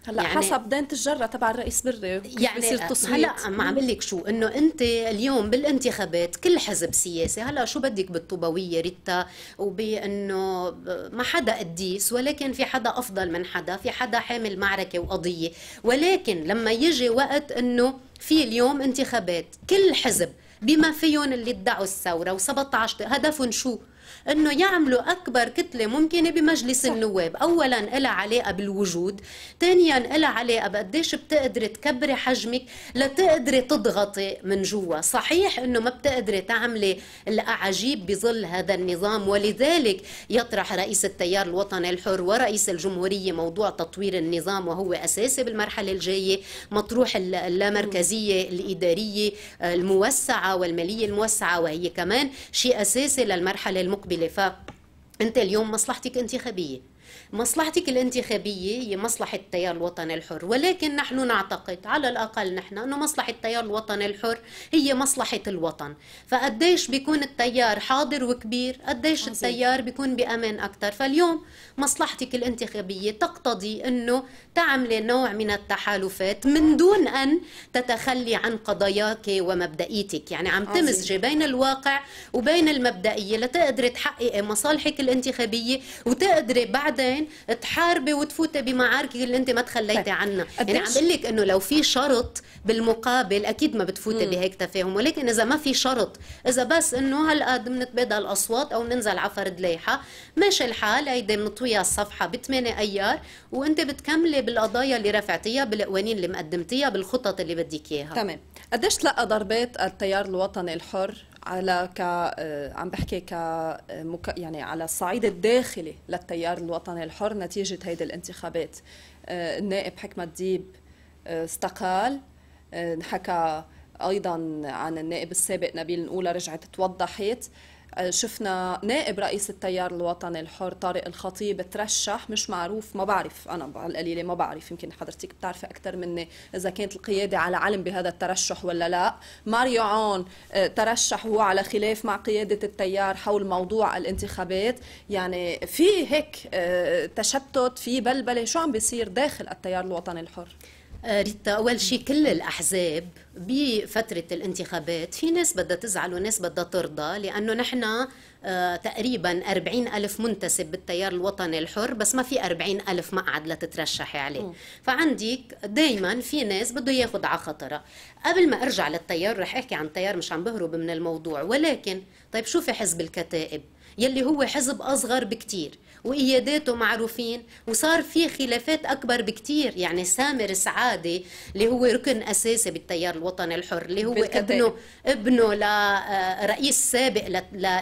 هلا يعني حسب دانت الجره تبع الرئيس بري يعني بصير تصويت هلا عم اعمل لك شو انه انت اليوم بالانتخابات كل حزب سياسي هلا شو بدك بالطوبويه ريتا وبانه ما حدا قديس ولكن في حدا افضل من حدا في حدا حامل معركه وقضيه ولكن لما يجي وقت انه في اليوم انتخابات كل حزب بما فيهم اللي ادعوا الثوره و17 هدفهم شو انه يعملوا اكبر كتله ممكنه بمجلس صح. النواب اولا لها علاقه بالوجود ثانيا لها علاقه بقديش بتقدري تكبري حجمك لتقدري تضغطي من جوا صحيح انه ما بتقدري تعملي الاعاجيب بظل هذا النظام ولذلك يطرح رئيس التيار الوطني الحر ورئيس الجمهوريه موضوع تطوير النظام وهو اساسي بالمرحله الجايه مطروح اللامركزيه الاداريه الموسعه والماليه الموسعه وهي كمان شيء اساسي للمرحله المقبله بلفاق انت اليوم مصلحتك انتخابيه مصلحتك الانتخابية هي مصلحة التيار الوطني الحر ولكن نحن نعتقد على الأقل نحن أنه مصلحة التيار الوطني الحر هي مصلحة الوطن فقديش بيكون التيار حاضر وكبير قديش عزيز. التيار بيكون بأمان أكثر فاليوم مصلحتك الانتخابية تقتضي أنه تعملي نوع من التحالفات من دون أن تتخلي عن قضاياك ومبدئيتك يعني عم تمزجي بين الواقع وبين المبدئية لتقدري تحققي مصالحك الانتخابية وتقدري بعدين كمان تحاربي وتفوتي بمعارك اللي انت ما تخليتي طيب، عنها يعني عم بقول لك انه لو في شرط بالمقابل اكيد ما بتفوتي بهيك تفاهم ولكن اذا ما في شرط اذا بس انه هالقد بنتبادل اصوات او بننزل على فرد لايحه ماشي الحال هيدي بنطويها الصفحه ب 8 ايار وانت بتكملي بالقضايا اللي رفعتيها بالقوانين اللي مقدمتيها بالخطط اللي بدك اياها تمام قديش تلقى ضربات التيار الوطني الحر على ك آه، عم بحكي ك كمك... آه، يعني على الصعيد الداخلي للتيار الوطني الحر نتيجه هيدي الانتخابات آه، النائب حكمه ديب استقال حكى ايضا عن النائب السابق نبيل نقولة رجعت توضحت آه، شفنا نائب رئيس التيار الوطني الحر طارق الخطيب ترشح مش معروف ما بعرف انا على القليله ما بعرف يمكن حضرتك بتعرفي اكثر مني اذا كانت القياده على علم بهذا الترشح ولا لا ماريو عون آه، ترشح هو على خلاف مع قياده التيار حول موضوع الانتخابات يعني في هيك آه، تشتت في بلبله شو عم بيصير داخل التيار الوطني الحر آه، ريتا اول شيء كل الاحزاب بفتره الانتخابات في ناس بدها تزعل وناس بدها ترضى لانه نحن آه، تقريبا 40 ألف منتسب بالتيار الوطني الحر بس ما في 40 ألف مقعد لتترشحي عليه فعندك دايما في ناس بده ياخد على خطرة قبل ما أرجع للتيار رح أحكي عن التيار مش عم بهرب من الموضوع ولكن طيب شو في حزب الكتائب يلي هو حزب أصغر بكتير وإياداته معروفين وصار في خلافات أكبر بكتير يعني سامر سعادة اللي هو ركن أساسي بالتيار الوطني الحر اللي هو ابنه ابنه لرئيس آه، سابق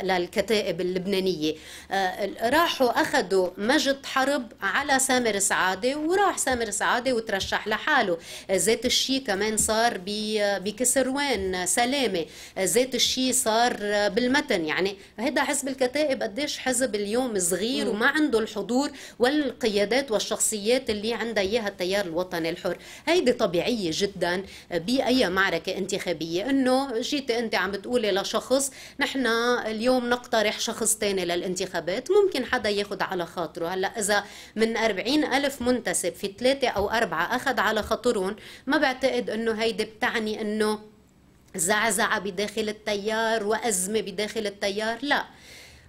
للكتائب اللبنانية آه، راحوا أخذوا مجد حرب على سامر سعادة وراح سامر سعادة وترشح لحاله آه، ذات الشيء كمان صار بكسروان سلامة ذات الشيء صار بالمتن يعني هيدا حزب الكتائب قديش حزب اليوم صغير وما عنده الحضور والقيادات والشخصيات اللي عندها اياها التيار الوطني الحر هيدي طبيعيه جدا باي معركه انتخابيه انه جيت انت عم بتقولي لشخص نحن اليوم نقترح شخص ثاني للانتخابات ممكن حدا ياخذ على خاطره هلا اذا من 40 الف منتسب في ثلاثه او اربعه اخذ على خاطرهم ما بعتقد انه هيدي بتعني انه زعزعه بداخل التيار وازمه بداخل التيار لا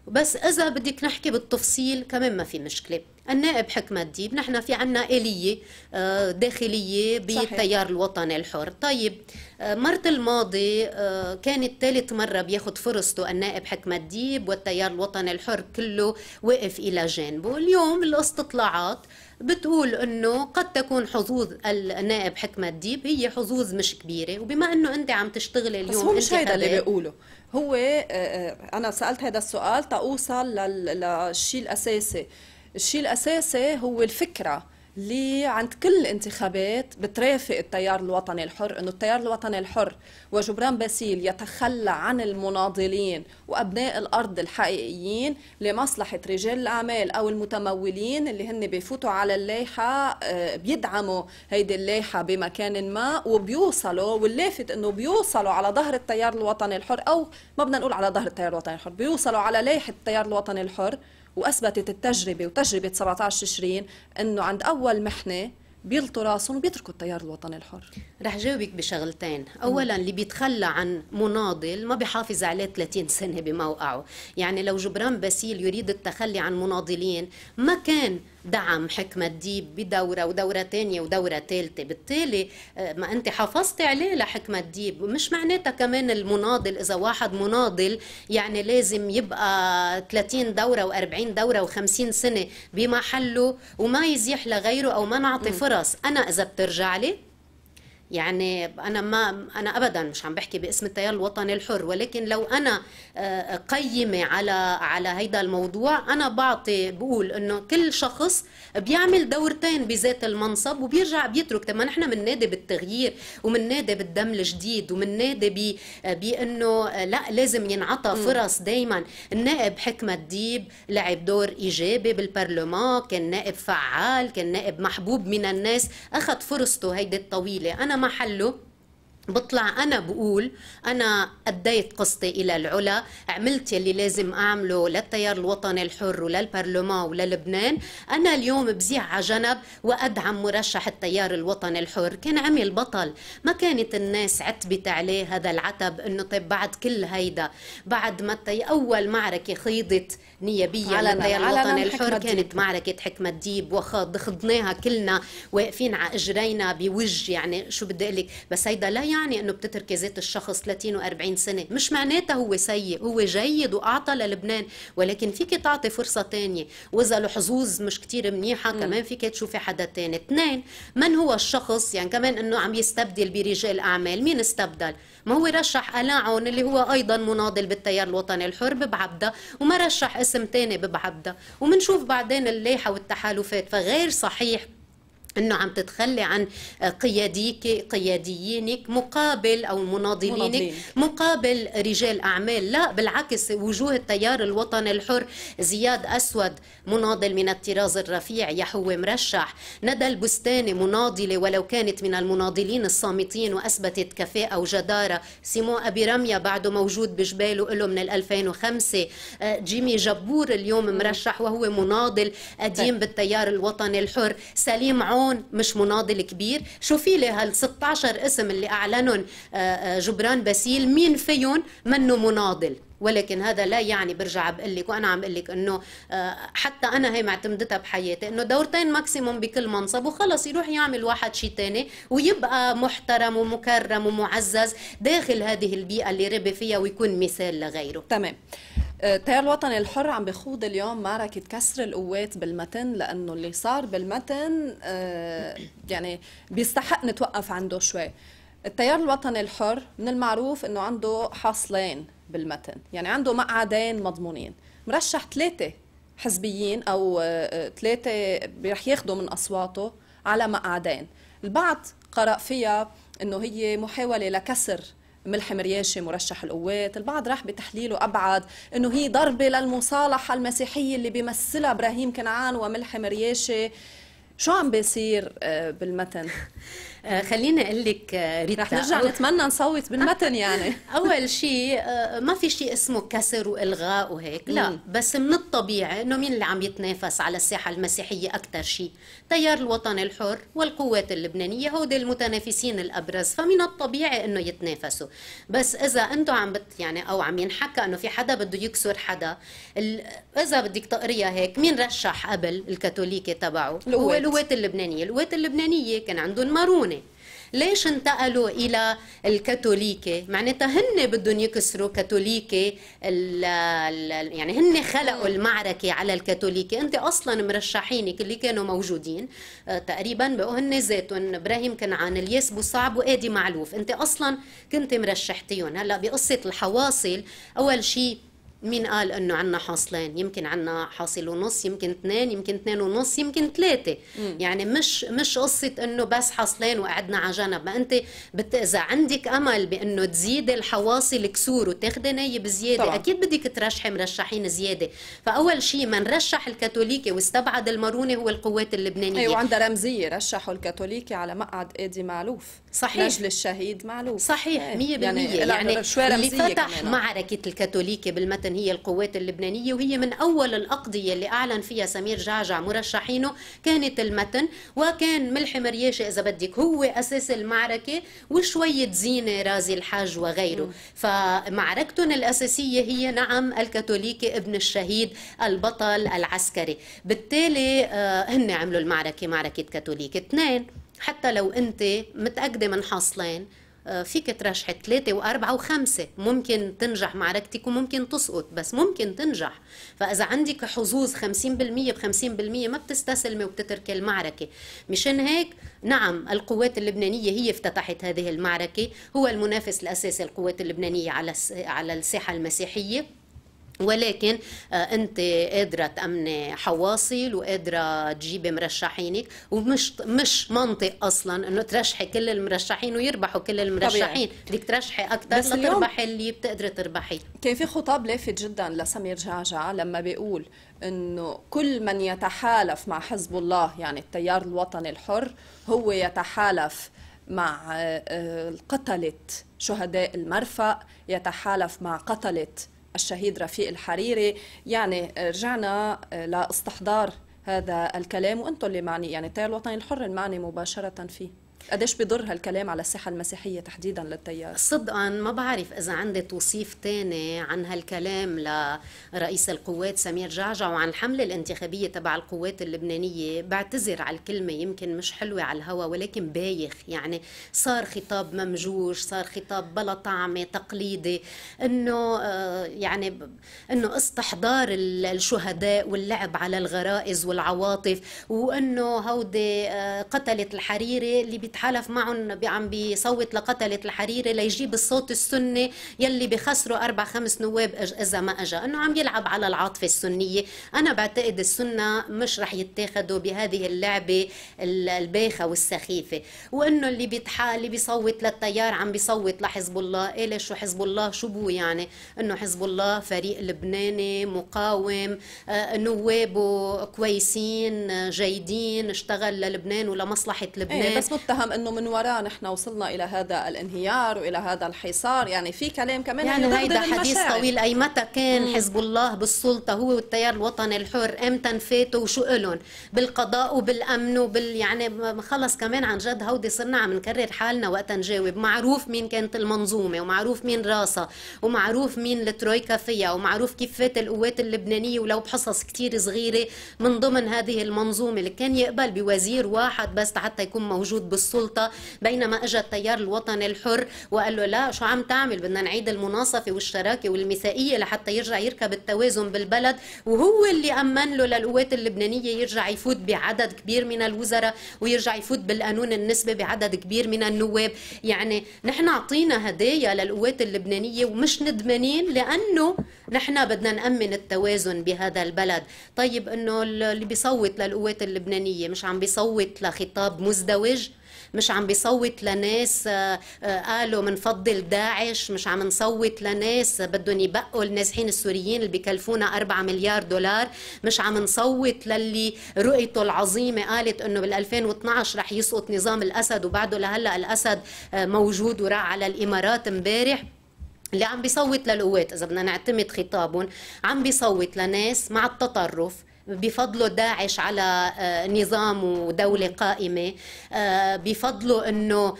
بس اذا بدك نحكي بالتفصيل كمان ما في مشكله النائب حكمة ديب نحن في عنا آلية آه، داخلية بالتيار الوطني الحر طيب آه، مرة الماضي آه، كانت ثالث مرة بياخد فرصته النائب حكمة ديب والتيار الوطني الحر كله واقف إلى جانبه اليوم الاستطلاعات بتقول انه قد تكون حظوظ النائب حكمة الديب هي حظوظ مش كبيرة وبما انه انت عم تشتغلي اليوم بس هو مش هيدا اللي بيقوله هو آه، آه، انا سألت هذا السؤال تأوصل للشيء الاساسي الشيء الاساسي هو الفكره اللي عند كل الانتخابات بترافق التيار الوطني الحر انه التيار الوطني الحر وجبران باسيل يتخلى عن المناضلين وابناء الارض الحقيقيين لمصلحه رجال الاعمال او المتمولين اللي هن بيفوتوا على اللايحه آه، بيدعموا هيدي اللايحه بمكان ما وبيوصلوا واللافت انه بيوصلوا على ظهر التيار الوطني الحر او ما بدنا نقول على ظهر التيار الوطني الحر بيوصلوا على لايحه التيار الوطني الحر واثبتت التجربه وتجربه 17 تشرين انه عند اول محنه بيلطوا راسهم وبيتركوا التيار الوطني الحر رح جاوبك بشغلتين اولا اللي بيتخلى عن مناضل ما بيحافظ عليه 30 سنه بموقعه يعني لو جبران باسيل يريد التخلي عن مناضلين ما كان دعم حكمة ديب بدورة ودورة تانية ودورة تالتة بالتالي آه، ما أنت حافظتي عليه لحكمة ديب مش معناتها كمان المناضل إذا واحد مناضل يعني لازم يبقى 30 دورة و40 دورة و50 سنة بمحله وما يزيح لغيره أو ما نعطي فرص أنا إذا بترجع لي يعني انا ما انا ابدا مش عم بحكي باسم التيار الوطني الحر ولكن لو انا آه، قيمه على على هيدا الموضوع انا بعطي بقول انه كل شخص بيعمل دورتين بذات المنصب وبيرجع بيترك تما طيب نحن بننادي بالتغيير وبننادي بالدم الجديد وبننادي بانه آه، لا لازم ينعطى فرص دائما النائب حكمه الديب لعب دور ايجابي بالبرلمان كان نائب فعال كان نائب محبوب من الناس اخذ فرصته هيدي الطويله انا محله بطلع انا بقول انا اديت قصتي الى العلا عملت يلي لازم اعمله للتيار الوطني الحر وللبرلمان وللبنان انا اليوم بزيع على جنب وادعم مرشح التيار الوطني الحر كان عمل بطل ما كانت الناس عتبت عليه هذا العتب انه طيب بعد كل هيدا بعد ما اول معركه خيضت نيابيا على التيار الوطني الحر كانت معركه حكمه ديب خضناها كلنا واقفين على اجرينا بوج يعني شو بدي اقول لك بس هيدا لا يعني انه بتتركي زيت الشخص 30 و40 سنه مش معناتها هو سيء هو جيد واعطى للبنان ولكن فيك تعطي فرصه ثانيه واذا الحظوظ مش كثير منيحه م. كمان فيك تشوفي حدا ثاني اثنين من هو الشخص يعني كمان انه عم يستبدل برجال اعمال مين استبدل ما هو رشح ألاعون اللي هو ايضا مناضل بالتيار الوطني الحر ببعبدا وما رشح اسم ثاني ببعبدا ومنشوف بعدين اللائحه والتحالفات فغير صحيح انه عم تتخلي عن قياديك قياديينك مقابل او مناضلينك مقابل رجال اعمال لا بالعكس وجوه التيار الوطني الحر زياد اسود مناضل من الطراز الرفيع يحوي مرشح ندى البستاني مناضله ولو كانت من المناضلين الصامتين واثبتت كفاءه وجداره سيمون ابي رميا بعده موجود بجبال وله من 2005 آه، جيمي جبور اليوم مرشح وهو مناضل قديم طيب. بالتيار الوطني الحر سليم عون هون مش مناضل كبير شوفي لي هال 16 اسم اللي اعلنهم آه، آه، جبران باسيل مين فيهم منه مناضل ولكن هذا لا يعني برجع بقول لك وانا عم بقول لك انه آه، حتى انا هي معتمدتها بحياتي انه دورتين ماكسيموم بكل منصب وخلص يروح يعمل واحد شيء ثاني ويبقى محترم ومكرم ومعزز داخل هذه البيئه اللي ربي فيها ويكون مثال لغيره تمام التيار آه، الوطني الحر عم بخوض اليوم معركة كسر القوات بالمتن لأنه اللي صار بالمتن آه، يعني بيستحق نتوقف عنده شوي التيار الوطني الحر من المعروف أنه عنده حاصلين بالمتن يعني عنده مقعدين مضمونين مرشح ثلاثة حزبيين أو ثلاثة آه، رح ياخدوا من أصواته على مقعدين البعض قرأ فيها أنه هي محاولة لكسر ملحم رياشي مرشح القوات البعض راح بتحليله أبعد أنه هي ضربة للمصالحة المسيحية اللي بيمثلها إبراهيم كنعان وملحم رياشي شو عم بيصير آه، بالمتن؟ آه، خليني اقول لك آه، ريتا رح نرجع نتمنى نصوت بالمتن يعني اول شيء آه، ما في شيء اسمه كسر والغاء وهيك لا بس من الطبيعي انه مين اللي عم يتنافس على الساحه المسيحيه اكثر شيء تيار الوطن الحر والقوات اللبنانيه هودي المتنافسين الابرز فمن الطبيعي انه يتنافسوا بس اذا انتم عم بت يعني او عم ينحكى انه في حدا بده يكسر حدا اذا بدك تقريها هيك مين رشح قبل الكاثوليكي تبعه هو القوات اللبنانيه القوات اللبنانيه كان عندهم مارون ليش انتقلوا الى الكاثوليكي معناتها هن بدهم يكسروا كاثوليكي يعني هن خلقوا المعركه على الكاثوليكي انت اصلا مرشحينك اللي كانوا موجودين آه، تقريبا بقوا هن ذاتهم ابراهيم كنعان الياس بوصعب وادي معلوف انت اصلا كنت مرشحتيهم هلا بقصه الحواصل اول شيء مين قال انه عنا حاصلين يمكن عنا حاصل ونص يمكن اثنين يمكن اثنين ونص يمكن ثلاثه يعني مش مش قصه انه بس حاصلين وقعدنا على جنب ما انت بت... اذا عندك امل بانه تزيد الحواصل كسور وتاخذي نايب زياده طبعا. اكيد بدك ترشحي مرشحين زياده فاول شيء من رشح الكاثوليكي واستبعد الماروني هو القوات اللبنانيه ايوه عندها رمزيه رشحوا الكاثوليكي على مقعد ايدي معلوف صحيح نجل الشهيد معلوف صحيح 100% إيه، يعني, يعني, يعني اللي فتح معركه الكاثوليكي بالمتن هي القوات اللبنانية وهي من أول الأقضية اللي أعلن فيها سمير جعجع مرشحينه كانت المتن وكان ملحي مرياشي إذا بدك هو أساس المعركة وشوية زينة رازي الحاج وغيره فمعركتهم الأساسية هي نعم الكاثوليكي ابن الشهيد البطل العسكري بالتالي آه، هن عملوا المعركة معركة كاثوليك اثنين حتى لو انت متاكده من حاصلين آه، فيك ترشحي ثلاثة وأربعة وخمسة ممكن تنجح معركتك وممكن تسقط بس ممكن تنجح فإذا عندك حظوظ 50% ب 50% ما بتستسلمي وبتتركي المعركة مشان هيك نعم القوات اللبنانية هي افتتحت هذه المعركة هو المنافس الأساسي القوات اللبنانية على على الساحة المسيحية ولكن آه، انت قادره تامني حواصل وقادره تجيبي مرشحينك ومش مش منطق اصلا انه ترشحي كل المرشحين ويربحوا كل المرشحين بدك ترشحي اكثر لتربحي اللي بتقدري تربحيه كان في خطاب لافت جدا لسمير جعجع لما بيقول انه كل من يتحالف مع حزب الله يعني التيار الوطني الحر هو يتحالف مع آه، آه، قتله شهداء المرفأ يتحالف مع قتله الشهيد رفيق الحريري يعني رجعنا آه، لاستحضار هذا الكلام وانتم اللي معني يعني التيار الوطني الحر المعني مباشره فيه قديش بيضر هالكلام على الساحه المسيحيه تحديدا للتيار صدقا ما بعرف اذا عندي توصيف تاني عن هالكلام لرئيس القوات سمير جعجع وعن الحمله الانتخابيه تبع القوات اللبنانيه بعتذر على الكلمه يمكن مش حلوه على الهوا ولكن بايخ يعني صار خطاب ممجوج صار خطاب بلا طعمه تقليدي انه آه، يعني انه استحضار الشهداء واللعب على الغرائز والعواطف وانه هودي آه، قتلت الحريري اللي بيتحالف معهم عم بيصوت لقتلة الحريري ليجيب الصوت السني يلي بخسره أربع خمس نواب إذا ما أجا أنه عم يلعب على العاطفة السنية أنا بعتقد السنة مش رح يتاخدوا بهذه اللعبة الباخة والسخيفة وأنه اللي بيتحال اللي بيصوت للتيار عم بيصوت لحزب الله إيه شو حزب الله شو بو يعني أنه حزب الله فريق لبناني مقاوم آه، نوابه كويسين جيدين اشتغل للبنان ولمصلحة إيه، لبنان إيه بس متهم الاهم انه من وراه نحن وصلنا الى هذا الانهيار والى هذا الحصار يعني في كلام كمان يعني هيدا حديث طويل اي متى كان حزب الله بالسلطه هو والتيار الوطني الحر امتى فاتوا وشو الن بالقضاء وبالامن وبال يعني خلص كمان عن جد هودي صرنا عم نكرر حالنا وقت نجاوب معروف مين كانت المنظومه ومعروف مين راسها ومعروف مين الترويكا فيها ومعروف كيف فات القوات اللبنانيه ولو بحصص كتير صغيره من ضمن هذه المنظومه اللي كان يقبل بوزير واحد بس حتى يكون موجود بالسلطه السلطه بينما اجى التيار الوطني الحر وقال له لا شو عم تعمل بدنا نعيد المناصفه والشراكه والمسائيه لحتى يرجع يركب التوازن بالبلد وهو اللي امن له للقوات اللبنانيه يرجع يفوت بعدد كبير من الوزراء ويرجع يفوت بالقانون النسبي بعدد كبير من النواب يعني نحن اعطينا هدايا للقوات اللبنانيه ومش ندمانين لانه نحن بدنا نامن التوازن بهذا البلد طيب انه اللي بيصوت للقوات اللبنانيه مش عم بيصوت لخطاب مزدوج مش عم بيصوت لناس آه، آه، قالوا بنفضل داعش مش عم نصوت لناس بدهم يبقوا النازحين السوريين اللي بكلفونا 4 مليار دولار مش عم نصوت للي رؤيته العظيمه قالت انه بال 2012 رح يسقط نظام الاسد وبعده لهلا الاسد آه، موجود وراح على الامارات امبارح اللي عم بيصوت للقوات اذا بدنا نعتمد خطابهم عم بيصوت لناس مع التطرف بفضله داعش على آه، نظام ودولة قائمة آه، بفضله أنه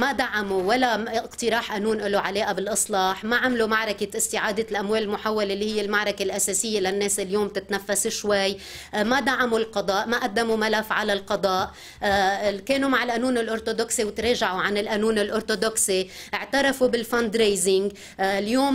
ما دعموا ولا اقتراح قانون له علاقة بالإصلاح ما عملوا معركة استعادة الأموال المحولة اللي هي المعركة الأساسية للناس اليوم تتنفس شوي آه، ما دعموا القضاء ما قدموا ملف على القضاء كانوا مع القانون الأرثوذكسي وتراجعوا عن القانون الأرثوذكسي اعترفوا بالفند ريزنج اليوم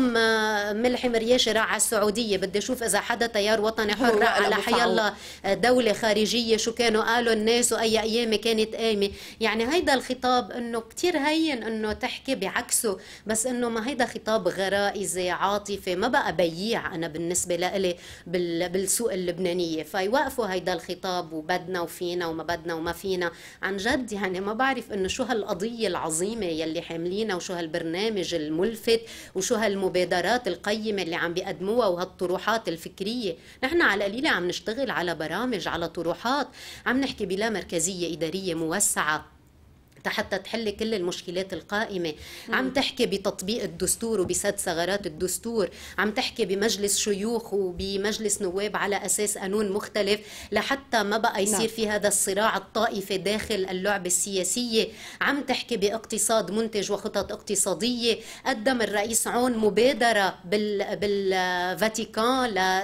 ملحم رياشي راح على السعودية بدي أشوف إذا حدا تيار وطني حر على حي الله آه، دولة خارجية شو كانوا قالوا الناس وأي أيام كانت قايمة يعني هيدا الخطاب أنه كتير هين أنه تحكي بعكسه بس أنه ما هيدا خطاب غرائزي عاطفي ما بقى بيع أنا بالنسبة لإلي بالسوق اللبنانية فيوقفوا هيدا الخطاب وبدنا وفينا وما بدنا وما فينا عن جد يعني ما بعرف أنه شو هالقضية العظيمة يلي حاملينها وشو هالبرنامج الملفت وشو هالمبادرات القيمة اللي عم بيقدموها وهالطروحات الفكرية نحن على القليل عم نشتغل على برامج على طروحات عم نحكي بلا مركزية إدارية موسعة حتى تحلي كل المشكلات القائمه مم. عم تحكي بتطبيق الدستور وبسد ثغرات الدستور عم تحكي بمجلس شيوخ وبمجلس نواب على اساس قانون مختلف لحتى ما بقى يصير نعم. في هذا الصراع الطائفي داخل اللعبه السياسيه عم تحكي باقتصاد منتج وخطط اقتصاديه قدم الرئيس عون مبادره بال بالفاتيكان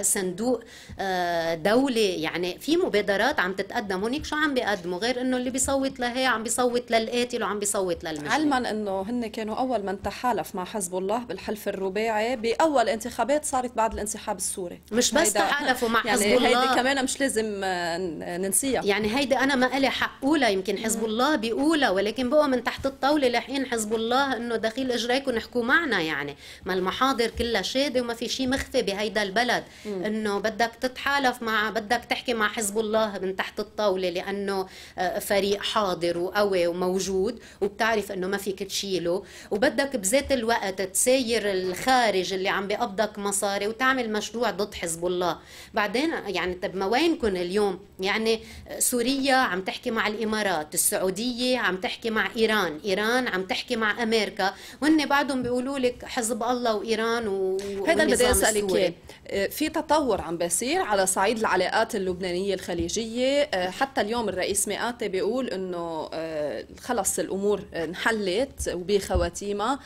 لصندوق آه، دوله يعني في مبادرات عم تتقدم هونيك شو عم بيقدموا غير انه اللي بيصوت لهي عم بيصوت لل القاتل وعم بيصوت للمجلس علما انه هن كانوا اول من تحالف مع حزب الله بالحلف الرباعي باول انتخابات صارت بعد الانسحاب السوري مش بس تحالفوا مع يعني حزب الله هيدي كمان مش لازم آه، ننسيها يعني هيدي انا ما لي حق اولى يمكن حزب الله بيقولها ولكن بقوا من تحت الطاوله لحين حزب الله انه دخيل اجريكم احكوا معنا يعني ما المحاضر كلها شاده وما في شيء مخفي بهيدا البلد انه بدك تتحالف مع بدك تحكي مع حزب الله من تحت الطاوله لانه آه، فريق حاضر وقوي وموجود موجود وبتعرف انه ما فيك تشيله وبدك بذات الوقت تساير الخارج اللي عم بقبضك مصاري وتعمل مشروع ضد حزب الله بعدين يعني طب ما وينكم اليوم يعني سوريا عم تحكي مع الامارات السعوديه عم تحكي مع ايران ايران عم تحكي مع امريكا وهن بعدهم بيقولوا لك حزب الله وايران و... هذا اللي بدي اسالك آه، في تطور عم بيصير على صعيد العلاقات اللبنانيه الخليجيه آه، حتى اليوم الرئيس مئاتي بيقول انه آه، خلص الامور آه، انحلت وبخواتيمها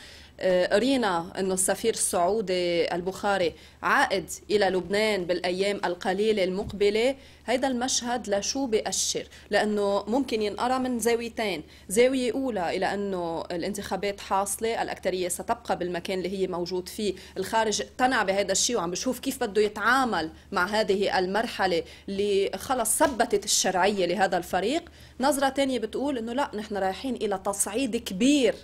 قرينا آه، انه السفير السعودي البخاري عائد الى لبنان بالايام القليله المقبله هيدا المشهد لشو بيأشر لانه ممكن ينقرا من زاويتين زاويه اولى الى انه الانتخابات حاصله الاكثريه ستبقى بالمكان اللي هي موجود فيه الخارج اقتنع بهذا الشيء وعم بشوف كيف بده يتعامل مع هذه المرحله اللي خلص ثبتت الشرعيه لهذا الفريق نظره ثانيه بتقول انه لا نحن رايحين الى تصعيد كبير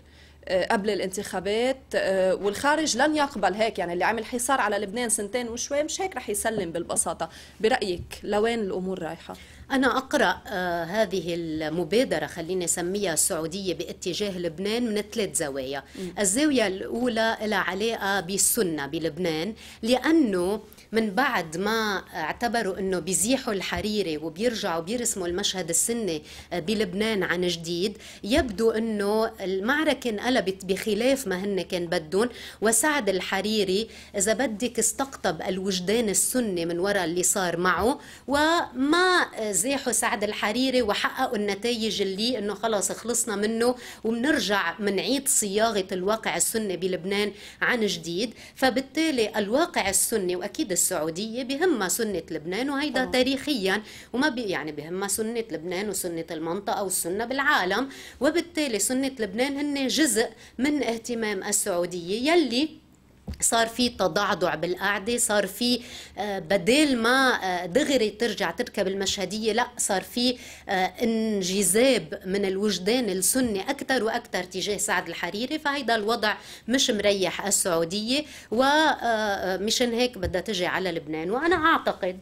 آه، قبل الانتخابات آه، والخارج لن يقبل هيك يعني اللي عمل حصار على لبنان سنتين وشوي مش هيك رح يسلم بالبساطة برأيك لوين الأمور رايحة؟ أنا أقرأ آه، هذه المبادرة خليني أسميها السعودية باتجاه لبنان من ثلاث زوايا الزاوية الأولى لها علاقة بالسنة بلبنان لأنه من بعد ما اعتبروا انه بيزيحوا الحريري وبيرجعوا بيرسموا المشهد السني آه، بلبنان عن جديد يبدو انه المعركه انقلبت بخلاف ما هن كان بدهم وسعد الحريري اذا بدك استقطب الوجدان السني من وراء اللي صار معه وما زاحوا سعد الحريري وحققوا النتائج اللي انه خلص خلصنا منه وبنرجع منعيد صياغه الواقع السني بلبنان عن جديد فبالتالي الواقع السني واكيد السعوديه بهمها سنه لبنان وهيدا طبعا. آه. تاريخيا وما بي يعني بهمها سنه لبنان وسنه المنطقه والسنه بالعالم وبالتالي سنه لبنان هن جزء من اهتمام السعوديه يلي صار في تضعضع بالقعدة صار في آه، بدل ما آه، دغري ترجع تركب المشهدية لا صار في آه، انجذاب من الوجدان السني أكثر وأكثر تجاه سعد الحريري فهيدا الوضع مش مريح السعودية ومشان هيك بدها تجي على لبنان وأنا أعتقد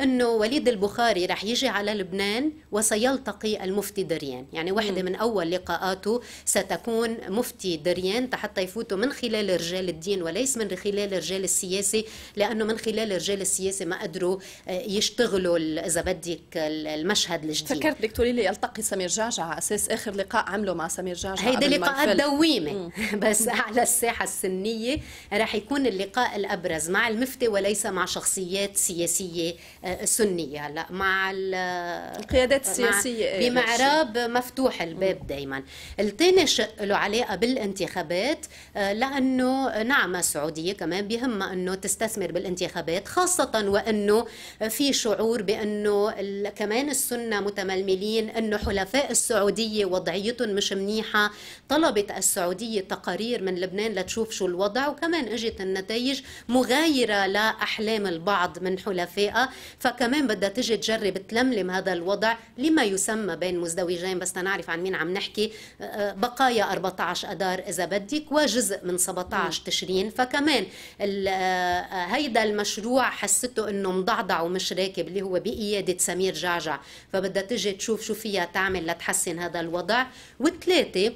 انه وليد البخاري رح يجي على لبنان وسيلتقي المفتي دريان يعني واحدة من اول لقاءاته ستكون مفتي دريان حتى يفوتوا من خلال رجال الدين وليس من خلال رجال السياسة لانه من خلال رجال السياسة ما قدروا آه، يشتغلوا اذا بدك المشهد الجديد فكرت بدك تقولي لي يلتقي سمير جعجع على اساس اخر لقاء عمله مع سمير جعجع هيدا لقاءات دويمة بس على الساحة السنية رح يكون اللقاء الابرز مع المفتي وليس مع شخصيات سياسية السنيه هلا مع القيادات السياسيه إيه، بمعراب مفتوح الباب دائما الثاني شق له علاقه بالانتخابات آه، لانه نعم السعوديه كمان بيهمها انه تستثمر بالانتخابات خاصه وانه في شعور بانه كمان السنه متململين انه حلفاء السعوديه وضعيتهم مش منيحه طلبت السعوديه تقارير من لبنان لتشوف شو الوضع وكمان اجت النتائج مغايره لاحلام البعض من حلفائها فكمان بدها تجي تجرب تلملم هذا الوضع لما يسمى بين مزدوجين بس تنعرف عن مين عم نحكي أه، أه، بقايا 14 أدار إذا بدك وجزء من 17 تشرين فكمان أه، هيدا المشروع حسيته أنه مضعضع ومش راكب اللي هو بقيادة سمير جعجع فبدها تجي تشوف شو فيها تعمل لتحسن هذا الوضع وثلاثة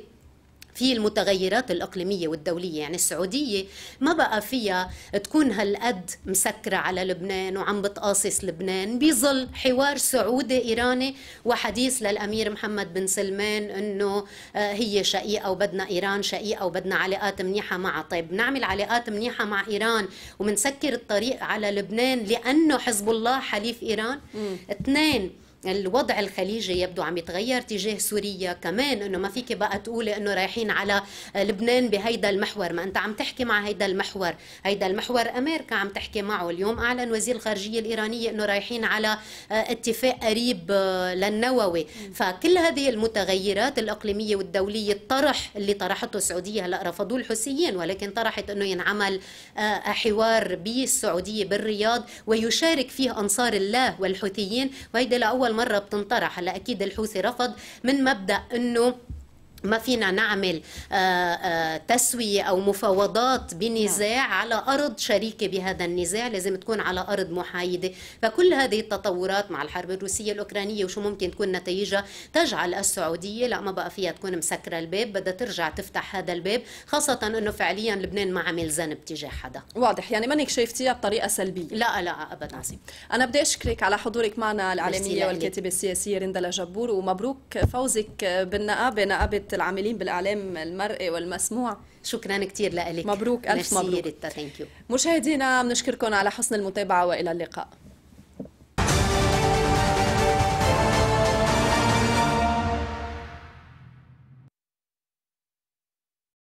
في المتغيرات الإقليمية والدولية يعني السعودية ما بقى فيها تكون هالقد مسكرة على لبنان وعم بتقاصص لبنان بظل حوار سعودي إيراني وحديث للأمير محمد بن سلمان أنه آه، هي شقيقة وبدنا إيران شقيقة وبدنا علاقات منيحة معها طيب نعمل علاقات منيحة مع إيران ومنسكر الطريق على لبنان لأنه حزب الله حليف إيران اثنين الوضع الخليجي يبدو عم يتغير تجاه سوريا كمان انه ما فيك بقى تقولي انه رايحين على لبنان بهيدا المحور ما انت عم تحكي مع هيدا المحور هيدا المحور امريكا عم تحكي معه اليوم اعلن وزير الخارجيه الايرانيه انه رايحين على آه، اتفاق قريب آه، للنووي فكل هذه المتغيرات الاقليميه والدوليه الطرح اللي طرحته السعوديه هلا رفضوه الحوثيين ولكن طرحت انه ينعمل آه، حوار بالسعوديه بالرياض ويشارك فيه انصار الله والحوثيين وهيدا لاول اول مره بتنطرح هلا اكيد الحوثي رفض من مبدا انه ما فينا نعمل آه، آه، تسوية أو مفاوضات بنزاع نعم. على أرض شريكة بهذا النزاع لازم تكون على أرض محايدة فكل هذه التطورات مع الحرب الروسية الأوكرانية وشو ممكن تكون نتائجها تجعل السعودية لا ما بقى فيها تكون مسكرة الباب بدها ترجع تفتح هذا الباب خاصة أنه فعليا لبنان ما عمل ذنب تجاه حدا واضح يعني مانك شايفتيها بطريقة سلبية لا لا أبدا عظيم أنا بدي أشكرك على حضورك معنا الإعلامية والكاتبة السياسية رندا لجبور ومبروك فوزك بالنقابة نقابة العاملين بالاعلام المرئي والمسموع شكرا كثير لك مبروك الف مبروك مشاهدينا بنشكركم على حسن المتابعه والى اللقاء